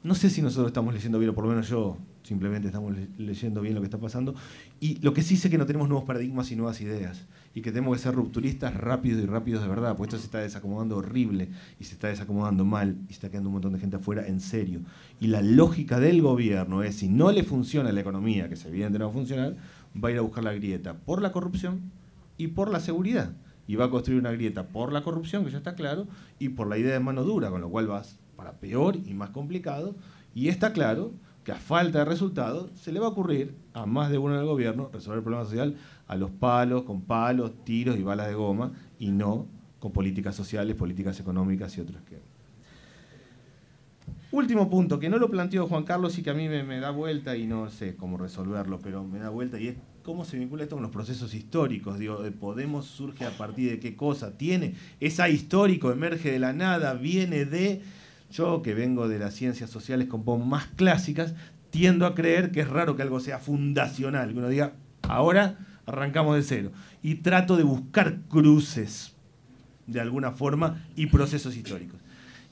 no sé si nosotros estamos leyendo bien, o por lo menos yo simplemente estamos leyendo bien lo que está pasando. Y lo que sí sé es que no tenemos nuevos paradigmas y nuevas ideas. Y que tenemos que ser rupturistas rápidos y rápidos de verdad, porque esto se está desacomodando horrible y se está desacomodando mal y se está quedando un montón de gente afuera en serio. Y la lógica del gobierno es, si no le funciona la economía, que se viene no va funcionar, va a ir a buscar la grieta por la corrupción y por la seguridad. Y va a construir una grieta por la corrupción, que ya está claro, y por la idea de mano dura, con lo cual vas para peor y más complicado, y está claro que a falta de resultados se le va a ocurrir a más de uno del gobierno resolver el problema social a los palos, con palos, tiros y balas de goma, y no con políticas sociales, políticas económicas y otros que... Último punto, que no lo planteó Juan Carlos y que a mí me, da vuelta y no sé cómo resolverlo, pero me da vuelta y es cómo se vincula esto con los procesos históricos. Podemos surge a partir de qué cosa, tiene, es histórico emerge de la nada, viene de yo, que vengo de las ciencias sociales con como más clásicas, tiendo a creer que es raro que algo sea fundacional, que uno diga, ahora arrancamos de cero. Y trato de buscar cruces, de alguna forma, y procesos históricos.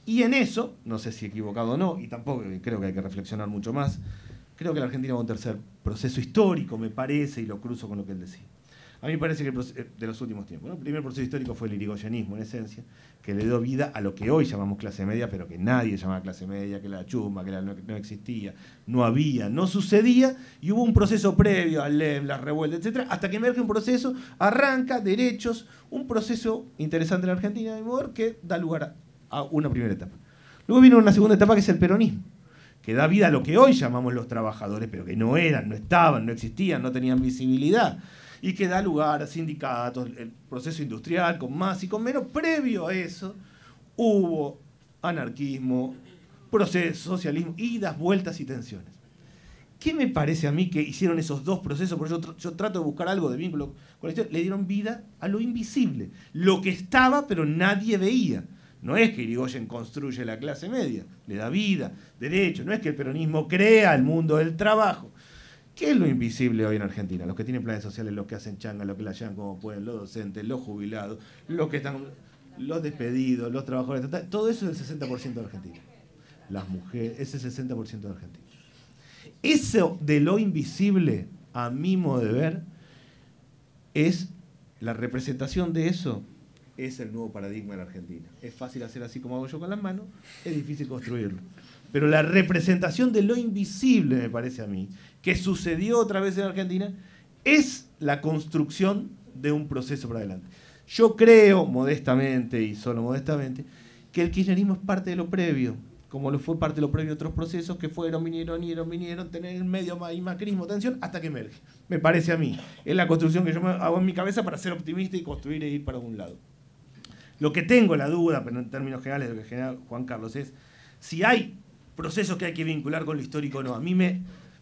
Y en eso, no sé si equivocado o no, y tampoco creo que hay que reflexionar mucho más, creo que la Argentina va a un tercer proceso histórico, me parece, y lo cruzo con lo que él decía. A mí me parece que eh, de los últimos tiempos. El primer proceso histórico fue el irigoyenismo, en esencia, que le dio vida a lo que hoy llamamos clase media, pero que nadie llamaba clase media, que la chumba, que no, existía, no había, no sucedía, y hubo un proceso previo al LEM, la revuelta, etc., hasta que emerge un proceso, arranca derechos, un proceso interesante en la Argentina de modo que da lugar a una primera etapa. Luego vino una segunda etapa que es el peronismo que da vida a lo que hoy llamamos los trabajadores, pero que no eran, no estaban, no existían, no tenían visibilidad y que da lugar a sindicatos, el proceso industrial con más y con menos. Previo a eso hubo anarquismo, proceso, socialismo, idas, vueltas y tensiones. ¿Qué me parece a mí que hicieron esos dos procesos? Por yo, trato de buscar algo de vínculo con historia. Le dieron vida a lo invisible, lo que estaba pero nadie veía. No es que Irigoyen construye la clase media, le da vida, derecho. No es que el peronismo crea el mundo del trabajo, ¿Qué es lo invisible hoy en Argentina? Los que tienen planes sociales, los que hacen changa, los que la llevan como pueden, los docentes, los jubilados, los que están, los despedidos, los trabajadores, todo eso es el 60% de Argentina. Las mujeres, ese 60% de Argentina. Eso de lo invisible, a mi modo de ver, es la representación de eso es el nuevo paradigma en Argentina. Es fácil hacer así como hago yo con las manos, es difícil construirlo pero la representación de lo invisible, me parece a mí, que sucedió otra vez en Argentina, es la construcción de un proceso para adelante. Yo creo, modestamente y solo modestamente, que el kirchnerismo es parte de lo previo, como lo fue parte de lo previo de otros procesos que fueron, vinieron, vinieron, vinieron, tener el medio y macrismo, tensión, hasta que emerge. Me parece a mí. Es la construcción que yo hago en mi cabeza para ser optimista y construir e ir para algún lado. Lo que tengo la duda, pero en términos generales, lo que genera Juan Carlos es si hay procesos que hay que vincular con lo histórico no. A mí me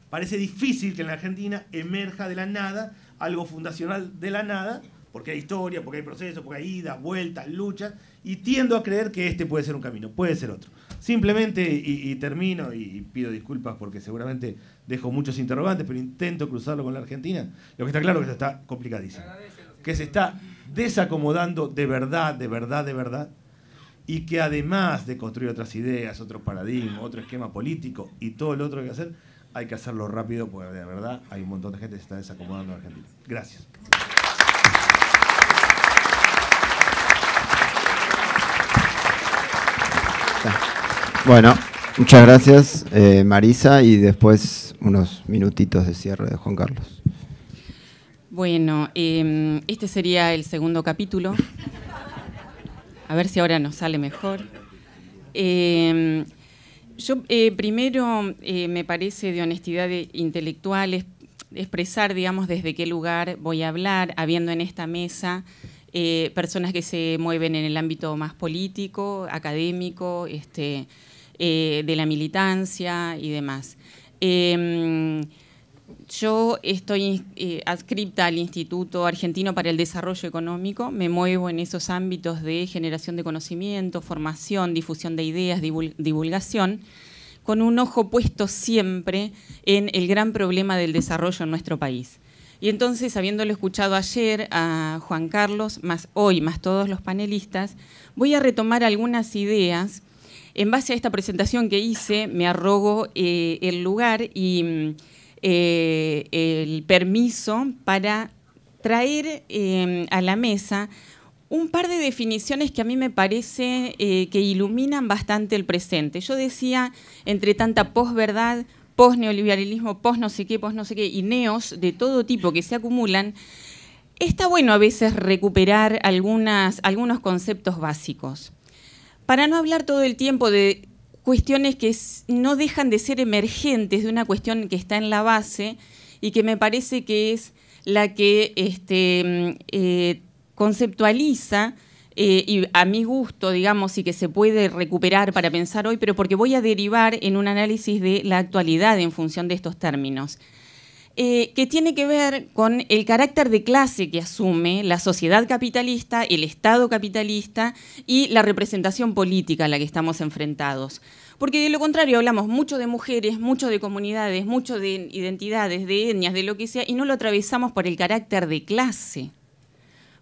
parece difícil que en la Argentina emerja de la nada algo fundacional de la nada, porque hay historia, porque hay procesos, porque hay idas, vueltas, luchas, y tiendo a creer que este puede ser un camino, puede ser otro. Simplemente, y, y termino, y pido disculpas porque seguramente dejo muchos interrogantes, pero intento cruzarlo con la Argentina, lo que está claro es que está complicadísimo, que se está desacomodando de verdad, de verdad, de verdad y que además de construir otras ideas, otro paradigma, otro esquema político y todo lo otro que hacer, hay que hacerlo rápido porque de verdad hay un montón de gente que se está desacomodando en Argentina. Gracias.
Bueno, muchas gracias eh, Marisa y después unos minutitos de cierre de Juan Carlos.
Bueno, em, este sería el segundo capítulo. A ver si ahora nos sale mejor. Em, yo eh, primero eh, me parece de honestidad intelectual expresar, digamos, desde qué lugar voy a hablar, habiendo en esta mesa eh, personas que se mueven en el ámbito más político, académico, este, de la militancia y demás. Em, yo estoy adscrita eh, adscripta al Instituto Argentino para el Desarrollo Económico, me muevo en esos ámbitos de generación de conocimiento, formación, difusión de ideas, divulgación, con un ojo puesto siempre en el gran problema del desarrollo en nuestro país. Y entonces, habiéndolo escuchado ayer a Juan Carlos, más hoy, más todos los panelistas, voy a retomar algunas ideas. En base a esta presentación que hice, me arrogo eh, el lugar y mm, eh, el permiso para traer em, a la mesa un par de definiciones que a mí me parece eh, que iluminan bastante el presente. Yo decía, entre tanta posverdad, posneoliberalismo, pos no sé qué, pos no sé qué, y neos de todo tipo que se acumulan, está bueno a veces recuperar algunos conceptos básicos. Para no hablar todo el tiempo de cuestiones que no dejan de ser emergentes de una cuestión que está en la base y que me parece que es la que este, mm, eh, conceptualiza eh, y a mi gusto, digamos, y que se puede recuperar para pensar hoy, pero porque voy a derivar en un análisis de la actualidad en función de estos términos. Eh, que tiene que ver con el carácter de clase que asume la sociedad capitalista, el Estado capitalista y la representación política a la que estamos enfrentados. Porque de lo contrario hablamos mucho de mujeres, mucho de comunidades, mucho de identidades, de etnias, de lo que sea, y no lo atravesamos por el carácter de clase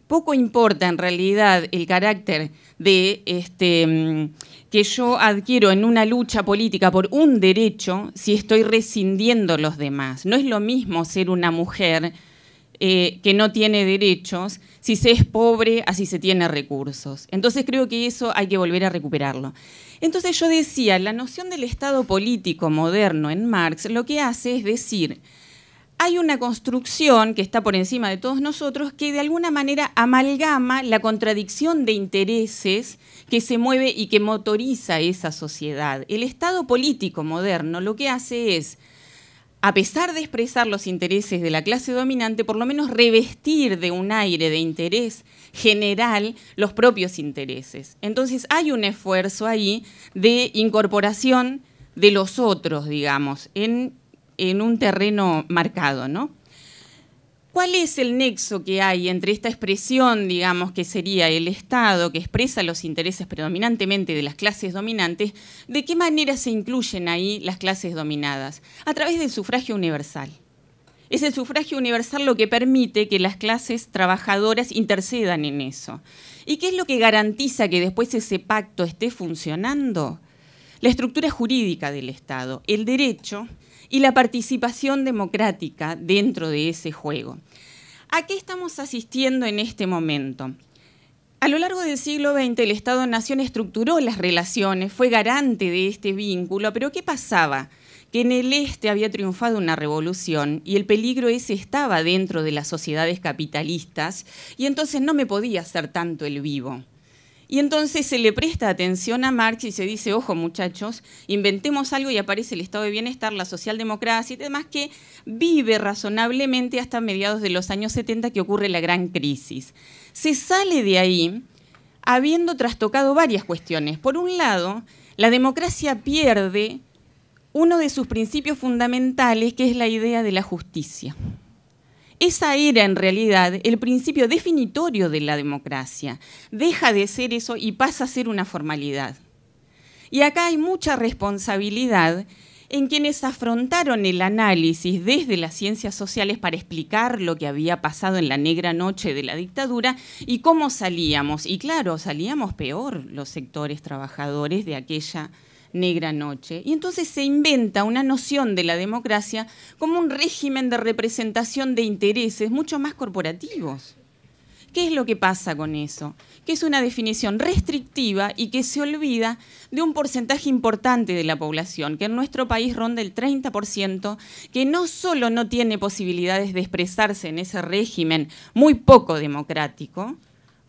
poco importa en realidad el carácter de este, mm, que yo adquiero en una lucha política por un derecho si estoy rescindiendo los demás. No es lo mismo ser una mujer eh, que no tiene derechos si se es pobre así se tiene recursos. Entonces creo que eso hay que volver a recuperarlo. Entonces yo decía, la noción del Estado político moderno en Marx lo que hace es decir, hay una construcción que está por encima de todos nosotros que de alguna manera amalgama la contradicción de intereses que se mueve y que motoriza esa sociedad. El Estado político moderno lo que hace es, a pesar de expresar los intereses de la clase dominante, por lo menos revestir de un aire de interés general los propios intereses. Entonces hay un esfuerzo ahí de incorporación de los otros, digamos, en en un terreno marcado, ¿no? ¿Cuál es el nexo que hay entre esta expresión, digamos, que sería el Estado, que expresa los intereses predominantemente de las clases dominantes, de qué manera se incluyen ahí las clases dominadas? A través del sufragio universal. Es el sufragio universal lo que permite que las clases trabajadoras intercedan en eso. ¿Y qué es lo que garantiza que después ese pacto esté funcionando? La estructura jurídica del Estado, el derecho y la participación democrática dentro de ese juego. ¿A qué estamos asistiendo en este momento? A lo largo del siglo XX el Estado-Nación estructuró las relaciones, fue garante de este vínculo, pero ¿qué pasaba? Que en el este había triunfado una revolución y el peligro ese estaba dentro de las sociedades capitalistas y entonces no me podía hacer tanto el vivo. Y entonces se le presta atención a Marx y se dice, ojo muchachos, inventemos algo y aparece el estado de bienestar, la socialdemocracia y demás que vive razonablemente hasta mediados de los años 70 que ocurre la gran crisis. Se sale de ahí habiendo trastocado varias cuestiones. Por un lado, la democracia pierde uno de sus principios fundamentales, que es la idea de la justicia. Esa era en realidad el principio definitorio de la democracia. Deja de ser eso y pasa a ser una formalidad. Y acá hay mucha responsabilidad en quienes afrontaron el análisis desde las ciencias sociales para explicar lo que había pasado en la negra noche de la dictadura y cómo salíamos. Y claro, salíamos peor los sectores trabajadores de aquella negra noche. Y entonces se inventa una noción de la democracia como un régimen de representación de intereses mucho más corporativos. ¿Qué es lo que pasa con eso? Que es una definición restrictiva y que se olvida de un porcentaje importante de la población, que en nuestro país ronda el 30%, que no solo no tiene posibilidades de expresarse en ese régimen muy poco democrático,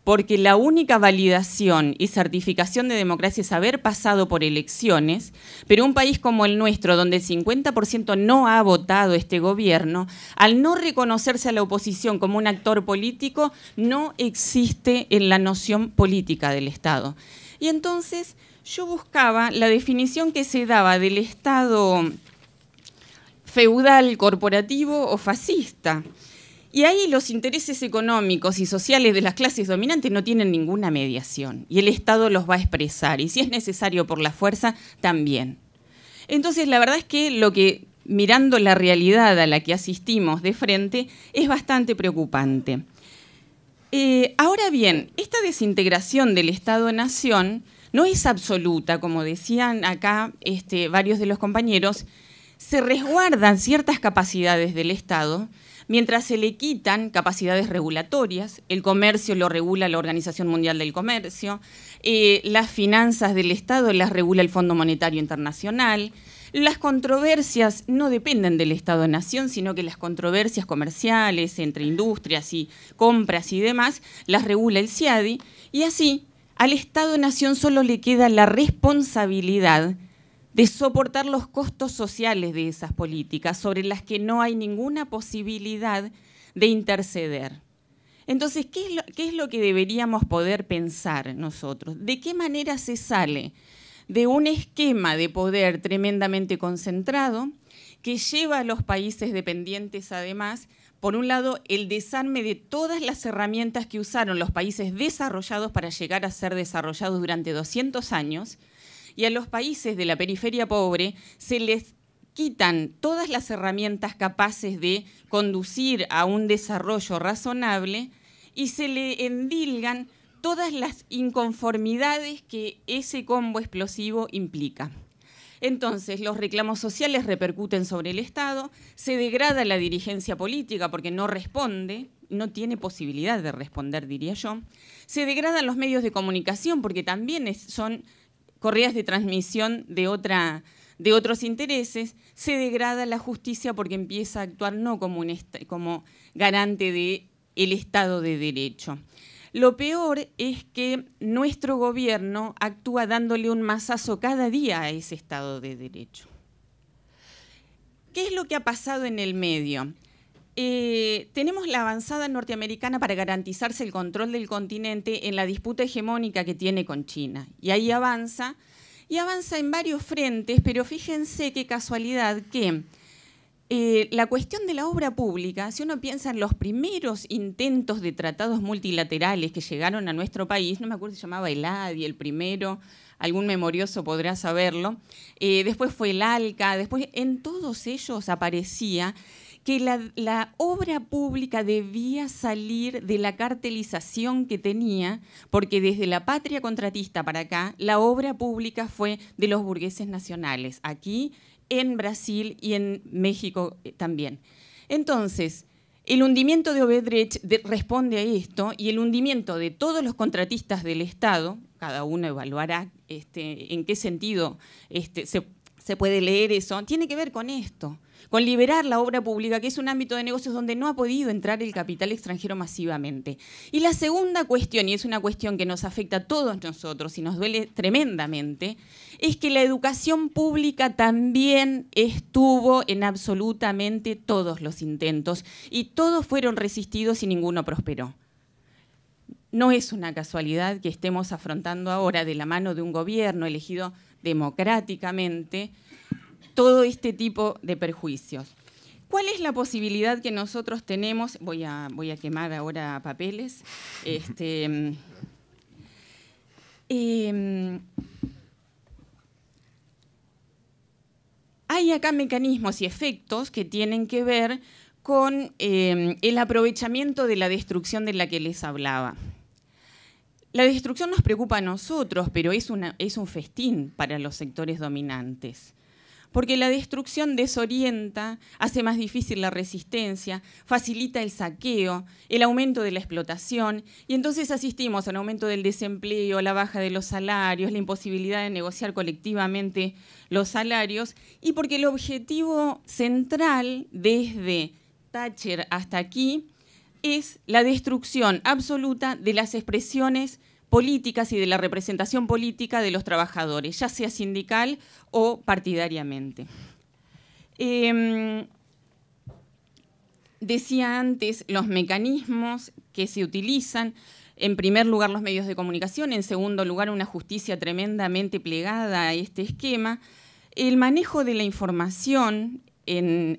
porque la única validación y certificación de democracia es haber pasado por elecciones, pero un país como el nuestro, donde el 50% no ha votado este gobierno, al no reconocerse a la oposición como un actor político, no existe en la noción política del Estado. Y entonces yo buscaba la definición que se daba del Estado feudal, corporativo o fascista. Y ahí los intereses económicos y sociales de las clases dominantes no tienen ninguna mediación y el Estado los va a expresar y si es necesario por la fuerza, también. Entonces, la verdad es que lo que mirando la realidad a la que asistimos de frente es bastante preocupante. Eh, ahora bien, esta desintegración del Estado-Nación no es absoluta, como decían acá este, varios de los compañeros, se resguardan ciertas capacidades del Estado mientras se le quitan capacidades regulatorias, el comercio lo regula la Organización Mundial del Comercio, eh, las finanzas del Estado las regula el Fondo Monetario Internacional, las controversias no dependen del Estado-Nación, sino que las controversias comerciales entre industrias y compras y demás las regula el CIADI y así al Estado-Nación solo le queda la responsabilidad de soportar los costos sociales de esas políticas, sobre las que no hay ninguna posibilidad de interceder. Entonces, ¿qué es, lo, que deberíamos poder pensar nosotros? ¿De qué manera se sale de un esquema de poder tremendamente concentrado que lleva a los países dependientes, además, por un lado, el desarme de todas las herramientas que usaron los países desarrollados para llegar a ser desarrollados durante 200 años, y a los países de la periferia pobre se les quitan todas las herramientas capaces de conducir a un desarrollo razonable y se le endilgan todas las inconformidades que ese combo explosivo implica. Entonces, los reclamos sociales repercuten sobre el Estado, se degrada la dirigencia política porque no responde, no tiene posibilidad de responder, diría yo, se degradan los medios de comunicación porque también son correas de transmisión de, otros intereses, se degrada la justicia porque empieza a actuar no como, como garante del Estado de Derecho. Lo peor es que nuestro gobierno actúa dándole un mazazo cada día a ese Estado de Derecho. ¿Qué es lo que ha pasado en el medio? Eh, tenemos la avanzada norteamericana para garantizarse el control del continente en la disputa hegemónica que tiene con China. Y ahí avanza, y avanza en varios frentes, pero fíjense qué casualidad que eh, la cuestión de la obra pública, si uno piensa en los primeros intentos de tratados multilaterales que llegaron a nuestro país, no me acuerdo si llamaba el ADI el primero, algún memorioso podrá saberlo, eh, después fue el ALCA, después en todos ellos aparecía que la, obra pública debía salir de la cartelización que tenía, porque desde la patria contratista para acá, la obra pública fue de los burgueses nacionales, aquí en Brasil y en México eh, también. Entonces, el hundimiento de Obedrech responde a esto y el hundimiento de todos los contratistas del Estado, cada uno evaluará este, en qué sentido este, se puede leer eso, tiene que ver con esto con liberar la obra pública, que es un ámbito de negocios donde no ha podido entrar el capital extranjero masivamente. Y la segunda cuestión, y es una cuestión que nos afecta a todos nosotros y nos duele tremendamente, es que la educación pública también estuvo en absolutamente todos los intentos y todos fueron resistidos y ninguno prosperó. No es una casualidad que estemos afrontando ahora de la mano de un gobierno elegido democráticamente, todo este tipo de perjuicios. ¿Cuál es la posibilidad que nosotros tenemos? Voy a, quemar ahora papeles. Este, em, em, hay acá mecanismos y efectos que tienen que ver con em, el aprovechamiento de la destrucción de la que les hablaba. La destrucción nos preocupa a nosotros, pero es, es un festín para los sectores dominantes porque la destrucción desorienta, hace más difícil la resistencia, facilita el saqueo, el aumento de la explotación, y entonces asistimos al aumento del desempleo, la baja de los salarios, la imposibilidad de negociar colectivamente los salarios, y porque el objetivo central desde Thatcher hasta aquí es la destrucción absoluta de las expresiones políticas y de la representación política de los trabajadores, ya sea sindical o partidariamente. Em, decía antes los mecanismos que se utilizan, en primer lugar los medios de comunicación, en segundo lugar una justicia tremendamente plegada a este esquema, el manejo de la información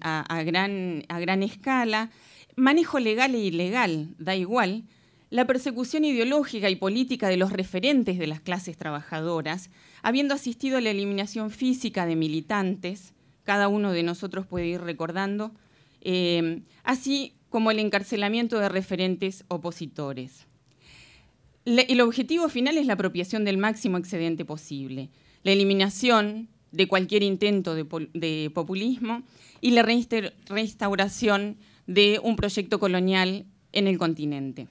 a gran escala, manejo legal e ilegal, da igual, la persecución ideológica y política de los referentes de las clases trabajadoras, habiendo asistido a la eliminación física de militantes, cada uno de nosotros puede ir recordando, eh, así como el encarcelamiento de referentes opositores. el objetivo final es la apropiación del máximo excedente posible, la eliminación de cualquier intento de, de populismo y la reinstauración de un proyecto colonial en el continente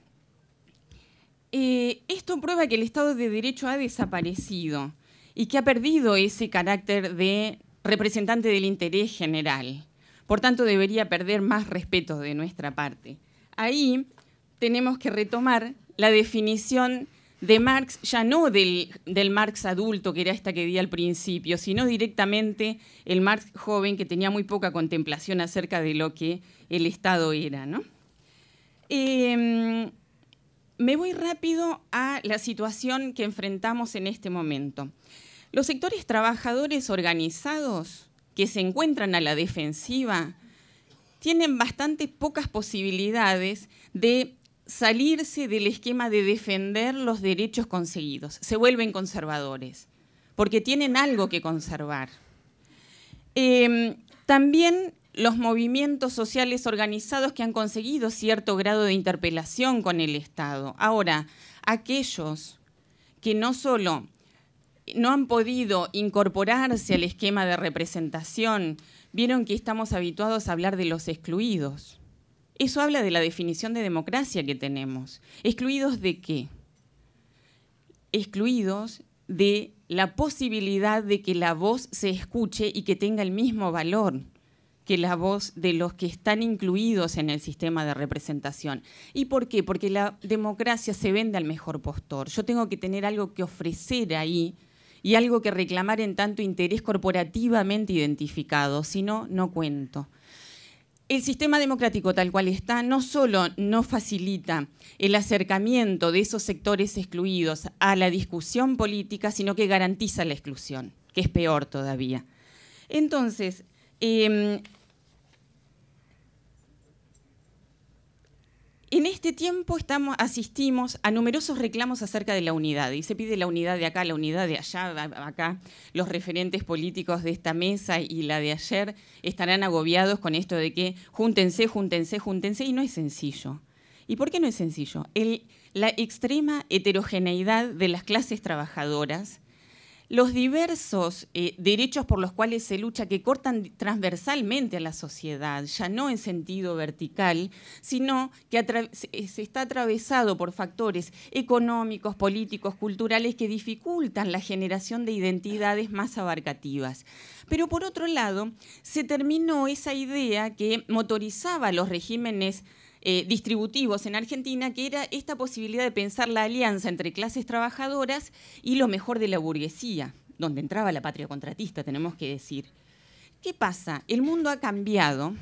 esto prueba que el Estado de Derecho ha desaparecido y que ha perdido ese carácter de representante del interés general. Por tanto, debería perder más respeto de nuestra parte. Ahí tenemos que retomar la definición de Marx, ya no del, Marx adulto, que era esta que di al principio, sino directamente el Marx joven, que tenía muy poca contemplación acerca de lo que el Estado era. ¿no? Em, me voy rápido a la situación que enfrentamos en este momento. Los sectores trabajadores organizados que se encuentran a la defensiva tienen bastante pocas posibilidades de salirse del esquema de defender los derechos conseguidos. Se vuelven conservadores porque tienen algo que conservar. Em, también los movimientos sociales organizados que han conseguido cierto grado de interpelación con el Estado. Ahora, aquellos que no solo no han podido incorporarse al esquema de representación, vieron que estamos habituados a hablar de los excluidos. Eso habla de la definición de democracia que tenemos. ¿Excluidos de qué? Excluidos de la posibilidad de que la voz se escuche y que tenga el mismo valor que la voz de los que están incluidos en el sistema de representación. ¿Y por qué? Porque la democracia se vende al mejor postor. Yo tengo que tener algo que ofrecer ahí y algo que reclamar en tanto interés corporativamente identificado, si no, no cuento. El sistema democrático tal cual está no solo no facilita el acercamiento de esos sectores excluidos a la discusión política, sino que garantiza la exclusión, que es peor todavía. Entonces, em, En este tiempo estamos, asistimos a numerosos reclamos acerca de la unidad y se pide la unidad de acá, la unidad de allá, acá. Los referentes políticos de esta mesa y la de ayer estarán agobiados con esto de que júntense, júntense, júntense y no es sencillo. ¿Y por qué no es sencillo? la extrema heterogeneidad de las clases trabajadoras los diversos eh, derechos por los cuales se lucha, que cortan transversalmente a la sociedad, ya no en sentido vertical, sino que eh, se está atravesado por factores económicos, políticos, culturales, que dificultan la generación de identidades más abarcativas. Pero por otro lado, se terminó esa idea que motorizaba los regímenes eh, distributivos en Argentina, que era esta posibilidad de pensar la alianza entre clases trabajadoras y lo mejor de la burguesía, donde entraba la patria contratista, tenemos que decir. ¿Qué pasa? El mundo ha cambiado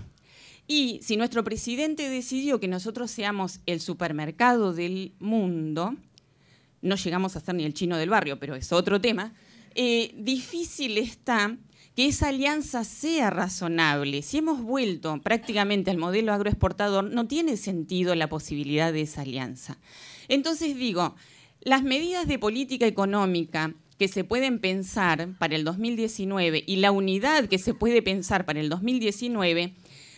y si nuestro presidente decidió que nosotros seamos el supermercado del mundo, no llegamos a ser ni el chino del barrio, pero es otro tema, eh, difícil está que esa alianza sea razonable. Si hemos vuelto prácticamente al modelo agroexportador, no tiene sentido la posibilidad de esa alianza. Entonces digo, las medidas de política económica que se pueden pensar para el 2019 y la unidad que se puede pensar para el 2019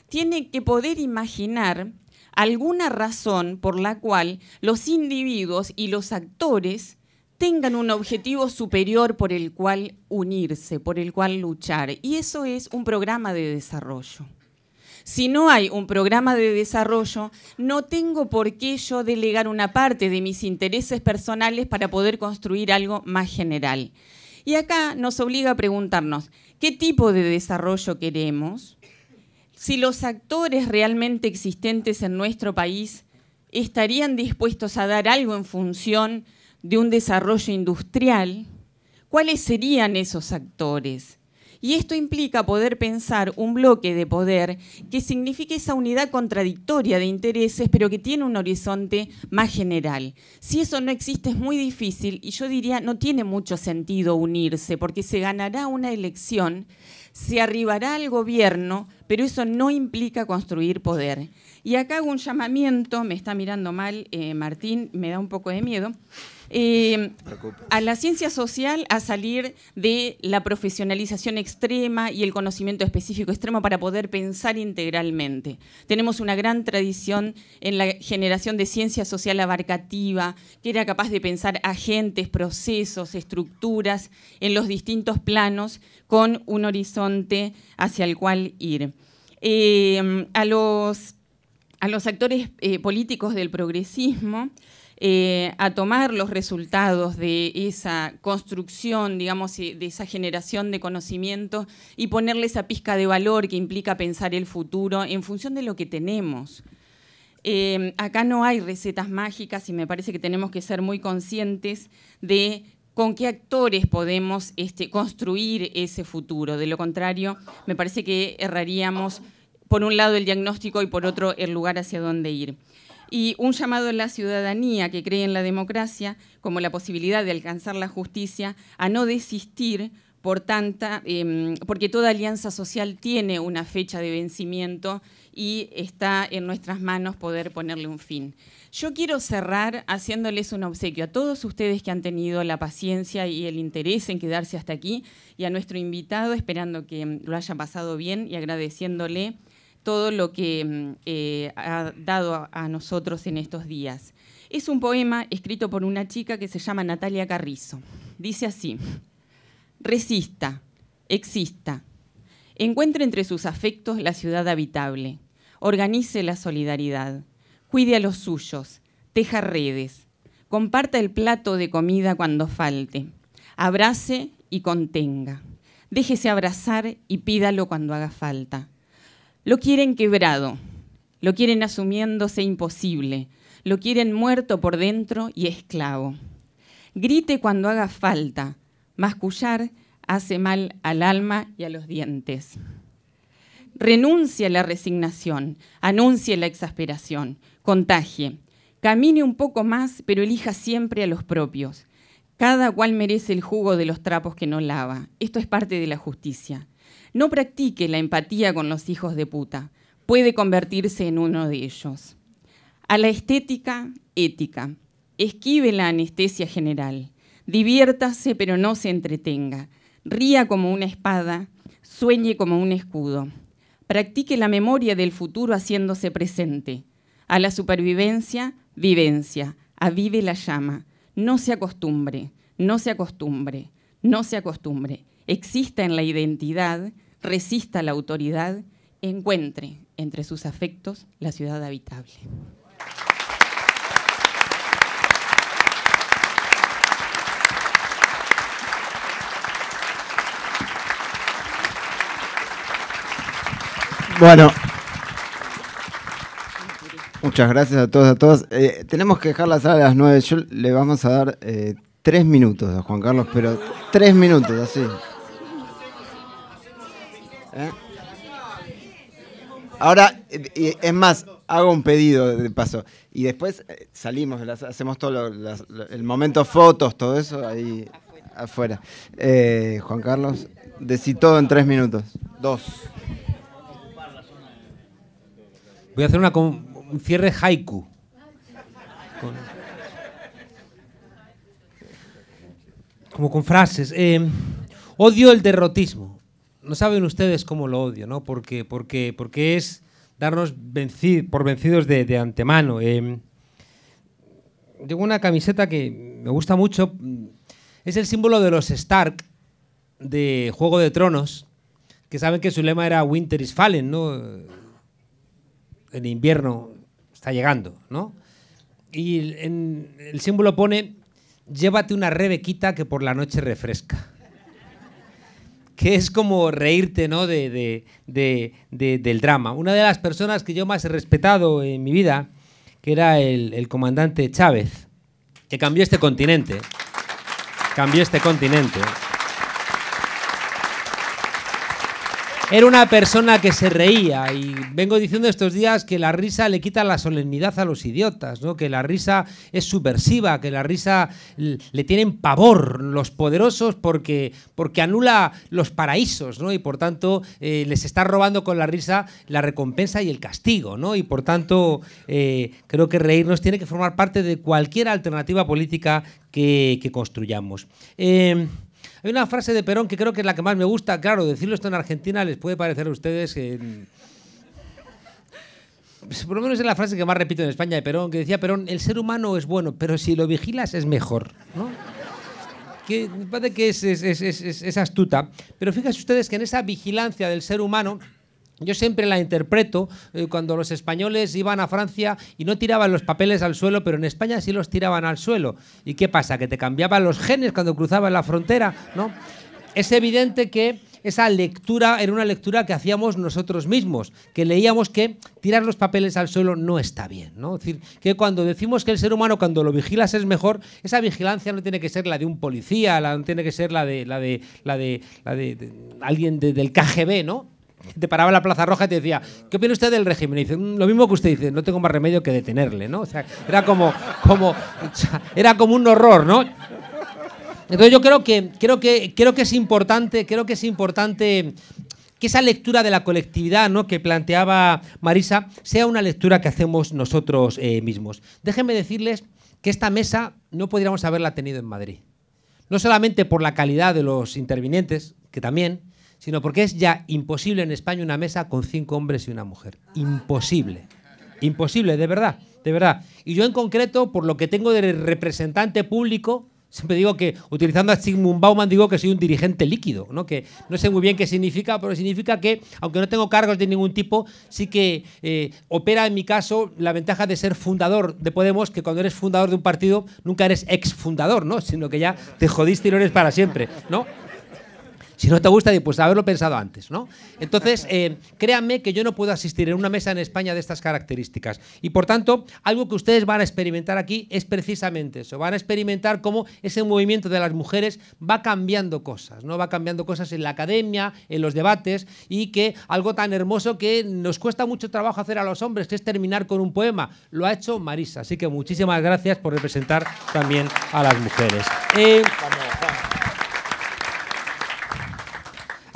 tiene que poder imaginar alguna razón por la cual los individuos y los actores tengan un objetivo superior por el cual unirse, por el cual luchar. Y eso es un programa de desarrollo. Si no hay un programa de desarrollo, no tengo por qué yo delegar una parte de mis intereses personales para poder construir algo más general. Y acá nos obliga a preguntarnos, ¿qué tipo de desarrollo queremos? Si los actores realmente existentes en nuestro país estarían dispuestos a dar algo en función de un desarrollo industrial, ¿cuáles serían esos actores? Y esto implica poder pensar un bloque de poder que signifique esa unidad contradictoria de intereses, pero que tiene un horizonte más general. Si eso no existe es muy difícil y yo diría no tiene mucho sentido unirse, porque se ganará una elección, se arribará al gobierno, pero eso no implica construir poder. Y acá hago un llamamiento, me está mirando mal eh, Martín, me da un poco de miedo. Eh, a la ciencia social a salir de la profesionalización extrema y el conocimiento específico extremo para poder pensar integralmente. Tenemos una gran tradición en la generación de ciencia social abarcativa, que era capaz de pensar agentes, procesos, estructuras en los distintos planos con un horizonte hacia el cual ir. Eh, a, los, a los actores eh, políticos del progresismo, eh, a tomar los resultados de esa construcción, digamos, de esa generación de conocimiento y ponerle esa pizca de valor que implica pensar el futuro en función de lo que tenemos. Eh, acá no hay recetas mágicas y me parece que tenemos que ser muy conscientes de con qué actores podemos este, construir ese futuro. De lo contrario, me parece que erraríamos por un lado el diagnóstico y por otro el lugar hacia dónde ir y un llamado a la ciudadanía que cree en la democracia como la posibilidad de alcanzar la justicia a no desistir por tanta, em, porque toda alianza social tiene una fecha de vencimiento y está en nuestras manos poder ponerle un fin. Yo quiero cerrar haciéndoles un obsequio a todos ustedes que han tenido la paciencia y el interés en quedarse hasta aquí y a nuestro invitado, esperando que lo haya pasado bien y agradeciéndole todo lo que mm, eh, ha dado a, nosotros en estos días. Es un poema escrito por una chica que se llama Natalia Carrizo. Dice así, resista, exista, encuentre entre sus afectos la ciudad habitable, organice la solidaridad, cuide a los suyos, teja redes, comparta el plato de comida cuando falte, abrace y contenga, déjese abrazar y pídalo cuando haga falta lo quieren quebrado, lo quieren asumiéndose imposible, lo quieren muerto por dentro y esclavo. Grite cuando haga falta, mascullar hace mal al alma y a los dientes. Renuncie a la resignación, anuncie la exasperación, contagie. Camine un poco más, pero elija siempre a los propios. Cada cual merece el jugo de los trapos que no lava. Esto es parte de la justicia. No practique la empatía con los hijos de puta. Puede convertirse en uno de ellos. A la estética, ética. Esquive la anestesia general. Diviértase pero no se entretenga. Ría como una espada. Sueñe como un escudo. Practique la memoria del futuro haciéndose presente. A la supervivencia, vivencia. Avive la llama. No se acostumbre, no se acostumbre, no se acostumbre. Exista en la identidad resista la autoridad, encuentre entre sus afectos la ciudad habitable.
Bueno, muchas gracias a todos, a todas. Eh, tenemos que dejar la sala a las nueve. Yo le vamos a dar eh, tres minutos a Juan Carlos, pero tres minutos, así. ¿Eh? Ahora, es más, hago un pedido de paso. Y después eh, salimos, hacemos todo el momento fotos, todo eso ahí afuera. Eh, Juan Carlos, decí todo en tres minutos. Dos. Voy a hacer una, un cierre haiku.
como con frases. odio el derrotismo no saben ustedes cómo lo odio, ¿no? Porque, porque, porque es darnos por vencidos de, antemano. Eh, tengo una camiseta que me gusta mucho. Es el símbolo de los Stark de Juego de Tronos, que saben que su lema era Winter is Fallen, ¿no? El invierno está llegando, ¿no? Y el símbolo pone, llévate una rebequita que por la noche refresca que es como reírte ¿no? de, del drama. Una de las personas que yo más he respetado en mi vida, que era el, el comandante Chávez, que cambió este continente. Cambió este continente. Era una persona que se reía y vengo diciendo estos días que la risa le quita la solemnidad a los idiotas, ¿no? que la risa es subversiva, que la risa le tienen pavor los poderosos porque, porque anula los paraísos ¿no? y por tanto eh, les está robando con la risa la recompensa y el castigo. ¿no? Y por tanto eh, creo que reírnos tiene que formar parte de cualquier alternativa política que, construyamos. Em, hay una frase de Perón que creo que es la que más me gusta. Claro, decirlo esto en Argentina les puede parecer a ustedes... En... Eh, pues, por lo menos es la frase que más repito en España de Perón, que decía Perón, el ser humano es bueno, pero si lo vigilas es mejor, Que me parece que es, es astuta. Pero fíjense ustedes que en esa vigilancia del ser humano yo siempre la interpreto eh, cuando los españoles iban a Francia y no tiraban los papeles al suelo, pero en España sí los tiraban al suelo. ¿Y qué pasa? Que te cambiaban los genes cuando cruzabas la frontera, ¿no? Es evidente que esa lectura era una lectura que hacíamos nosotros mismos, que leíamos que tirar los papeles al suelo no está bien, ¿no? Es decir, que cuando decimos que el ser humano cuando lo vigilas es mejor, esa vigilancia no tiene que ser la de un policía, la, no tiene que ser la de la de la de, la de, alguien del KGB, ¿no? te paraba en la Plaza Roja y te decía, ¿qué opina usted del régimen? Y dice, mm, lo mismo que usted dice, no tengo más remedio que detenerle, ¿no? O sea, era como, como, era como un horror, ¿no? Entonces yo creo que, creo que, creo que es importante, creo que es importante que esa lectura de la colectividad ¿no? que planteaba Marisa sea una lectura que hacemos nosotros eh, mismos. Déjenme decirles que esta mesa no podríamos haberla tenido en Madrid. No solamente por la calidad de los intervinientes, que también, sino porque es ya imposible en España una mesa con cinco hombres y una mujer. Imposible. Imposible, de verdad, de verdad. Y yo en concreto, por lo que tengo de representante público, Siempre digo que, utilizando a Sigmund Bauman, digo que soy un dirigente líquido, ¿no? que no sé muy bien qué significa, pero significa que, aunque no tengo cargos de ningún tipo, sí que eh, opera en mi caso la ventaja de ser fundador de Podemos, que cuando eres fundador de un partido nunca eres exfundador, ¿no? sino que ya te jodiste y lo eres para siempre. ¿no? Si no te gusta, pues haberlo pensado antes, ¿no? Entonces, eh, créanme que yo no puedo asistir en una mesa en España de estas características. Y por tanto, algo que ustedes van a experimentar aquí es precisamente eso. Van a experimentar cómo ese movimiento de las mujeres va cambiando cosas, ¿no? Va cambiando cosas en la academia, en los debates, y que algo tan hermoso que nos cuesta mucho trabajo hacer a los hombres, que es terminar con un poema. Lo ha hecho Marisa. Así que muchísimas gracias por representar también a las mujeres. Eh,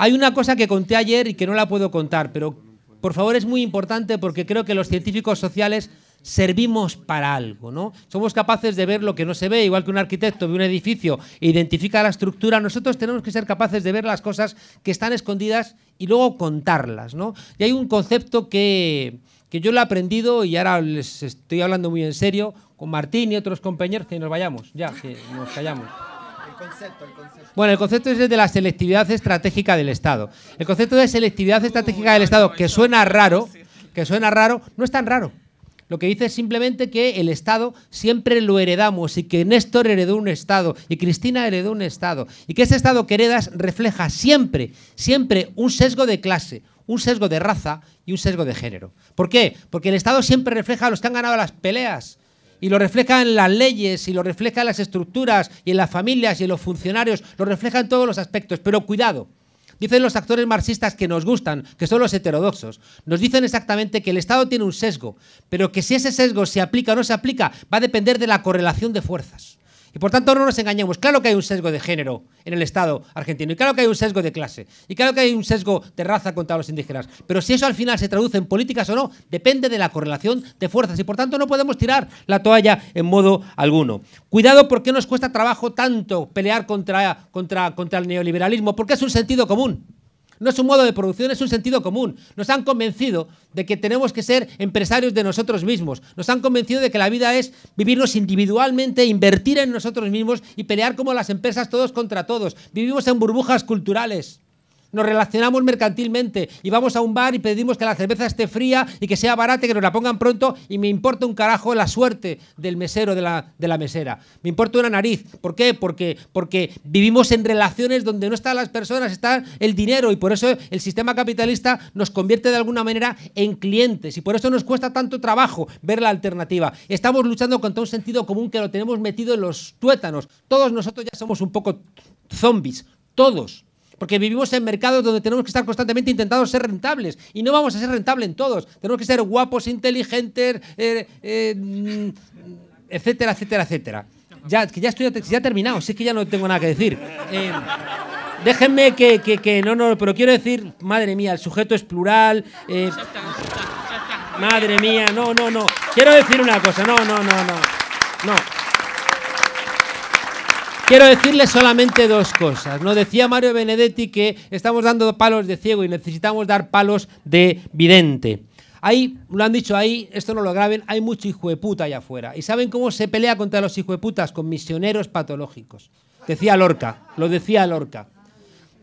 Hay una cosa que conté ayer y que no la puedo contar, pero por favor es muy importante porque creo que los científicos sociales servimos para algo, ¿no? Somos capaces de ver lo que no se ve, igual que un arquitecto ve un edificio e identifica la estructura, nosotros tenemos que ser capaces de ver las cosas que están escondidas y luego contarlas, ¿no? Y hay un concepto que, que yo lo he aprendido y ahora les estoy hablando muy en serio con Martín y otros compañeros, que nos vayamos, ya, que nos callamos. El concepto, el concepto. Bueno, el concepto es el de la selectividad estratégica del Estado. El concepto de selectividad estratégica del Estado, que suena raro, que suena raro, no es tan raro. Lo que dice es simplemente que el Estado siempre lo heredamos y que Néstor heredó un Estado y Cristina heredó un Estado y que ese Estado que heredas refleja siempre, siempre un sesgo de clase, un sesgo de raza y un sesgo de género. ¿Por qué? Porque el Estado siempre refleja a los que han ganado las peleas, y lo refleja en las leyes y lo refleja en las estructuras y en las familias y en los funcionarios, lo refleja en todos los aspectos, pero cuidado. Dicen los actores marxistas que nos gustan, que son los heterodoxos, nos dicen exactamente que el Estado tiene un sesgo, pero que si ese sesgo se aplica o no se aplica va a depender de la correlación de fuerzas. Y por tanto no nos engañemos. Claro que hay un sesgo de género en el Estado argentino. Y claro que hay un sesgo de clase. Y claro que hay un sesgo de raza contra los indígenas. Pero si eso al final se traduce en políticas o no, depende de la correlación de fuerzas. Y por tanto no podemos tirar la toalla en modo alguno. Cuidado porque nos cuesta trabajo tanto pelear contra, contra, contra el neoliberalismo. Porque es un sentido común no es un modo de producción, es un sentido común. Nos han convencido de que tenemos que ser empresarios de nosotros mismos. Nos han convencido de que la vida es vivirnos individualmente, invertir en nosotros mismos y pelear como las empresas todos contra todos. Vivimos en burbujas culturales nos relacionamos mercantilmente y vamos a un bar y pedimos que la cerveza esté fría y que sea barata y que nos la pongan pronto y me importa un carajo la suerte del mesero de la, de la mesera. Me importa una nariz. ¿Por qué? Porque, porque vivimos en relaciones donde no están las personas, está el dinero y por eso el sistema capitalista nos convierte de alguna manera en clientes y por eso nos cuesta tanto trabajo ver la alternativa. Estamos luchando contra un sentido común que lo tenemos metido en los tuétanos. Todos nosotros ya somos un poco zombies, todos porque vivimos en mercados donde tenemos que estar constantemente intentando ser rentables y no vamos a ser rentables en todos. Tenemos que ser guapos, inteligentes, eh, eh, mm, etcétera, etcétera, etcétera. Ya, que ya estoy ya he terminado, sí que ya no tengo nada que decir. Eh, déjenme que, no, no, pero quiero decir, madre mía, el sujeto es plural. madre mía, no, no, no. Quiero decir una cosa, no, no, no, no. No. Quiero decirles solamente dos cosas. Nos decía Mario Benedetti que estamos dando palos de ciego y necesitamos dar palos de vidente. Ahí, lo han dicho ahí, esto no lo graben, hay mucho hijo de puta allá afuera. ¿Y saben cómo se pelea contra los hijo de putas? Con misioneros patológicos. Decía Lorca, lo decía Lorca.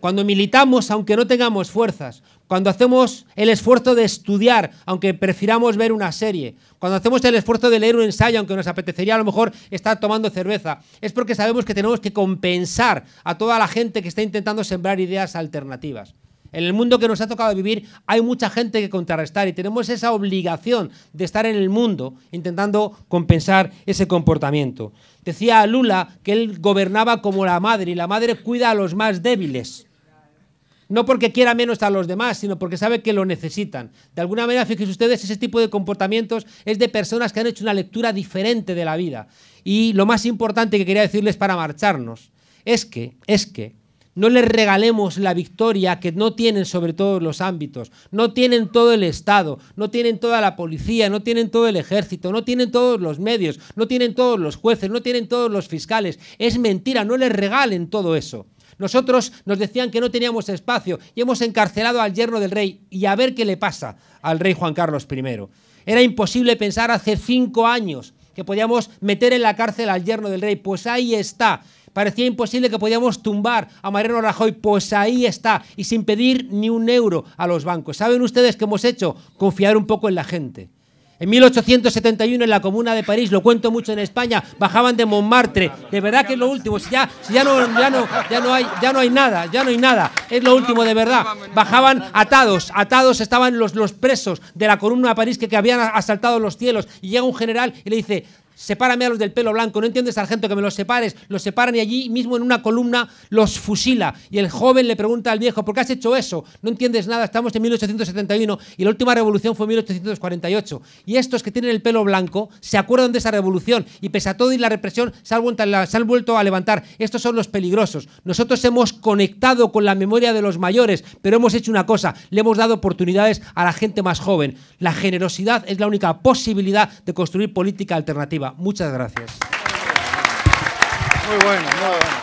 Cuando militamos, aunque no tengamos fuerzas, cuando hacemos el esfuerzo de estudiar, aunque prefiramos ver una serie, cuando hacemos el esfuerzo de leer un ensayo, aunque nos apetecería a lo mejor estar tomando cerveza, es porque sabemos que tenemos que compensar a toda la gente que está intentando sembrar ideas alternativas. En el mundo que nos ha tocado vivir hay mucha gente que contrarrestar y tenemos esa obligación de estar en el mundo intentando compensar ese comportamiento. Decía Lula que él gobernaba como la madre y la madre cuida a los más débiles. No porque quiera menos a los demás, sino porque sabe que lo necesitan. De alguna manera, fíjense ustedes, ese tipo de comportamientos es de personas que han hecho una lectura diferente de la vida. Y lo más importante que quería decirles para marcharnos es que, es que no les regalemos la victoria que no tienen sobre todos los ámbitos, no tienen todo el Estado, no tienen toda la policía, no tienen todo el ejército, no tienen todos los medios, no tienen todos los jueces, no tienen todos los fiscales. Es mentira, no les regalen todo eso. Nosotros nos decían que no teníamos espacio y hemos encarcelado al yerno del rey y a ver qué le pasa al rey Juan Carlos I. Era imposible pensar hace cinco años que podíamos meter en la cárcel al yerno del rey, pues ahí está. Parecía imposible que podíamos tumbar a Mariano Rajoy, pues ahí está, y sin pedir ni un euro a los bancos. ¿Saben ustedes qué hemos hecho? Confiar un poco en la gente. En 1871 en la comuna de París, lo cuento mucho en España, bajaban de Montmartre. De verdad que es lo último, si ya, no, hay, nada, ya no hay nada. Es lo último, de verdad. Bajaban atados, atados estaban los, presos de la comuna de París que, que habían asaltado los cielos. Y llega un general y le dice, Sepárame a los del pelo blanco. No entiendes sargento, que me los separes. Los separan y allí mismo en una columna los fusila. Y el joven le pregunta al viejo, ¿por qué has hecho eso? No entiendes nada. Estamos en 1871 y la última revolución fue en 1848. Y estos que tienen el pelo blanco se acuerdan de esa revolución y pese a todo y la represión se han vuelto a levantar. Estos son los peligrosos. Nosotros hemos conectado con la memoria de los mayores, pero hemos hecho una cosa. Le hemos dado oportunidades a la gente más joven. La generosidad es la única posibilidad de construir política alternativa. Muchas gracias.
Muy bueno, muy bueno.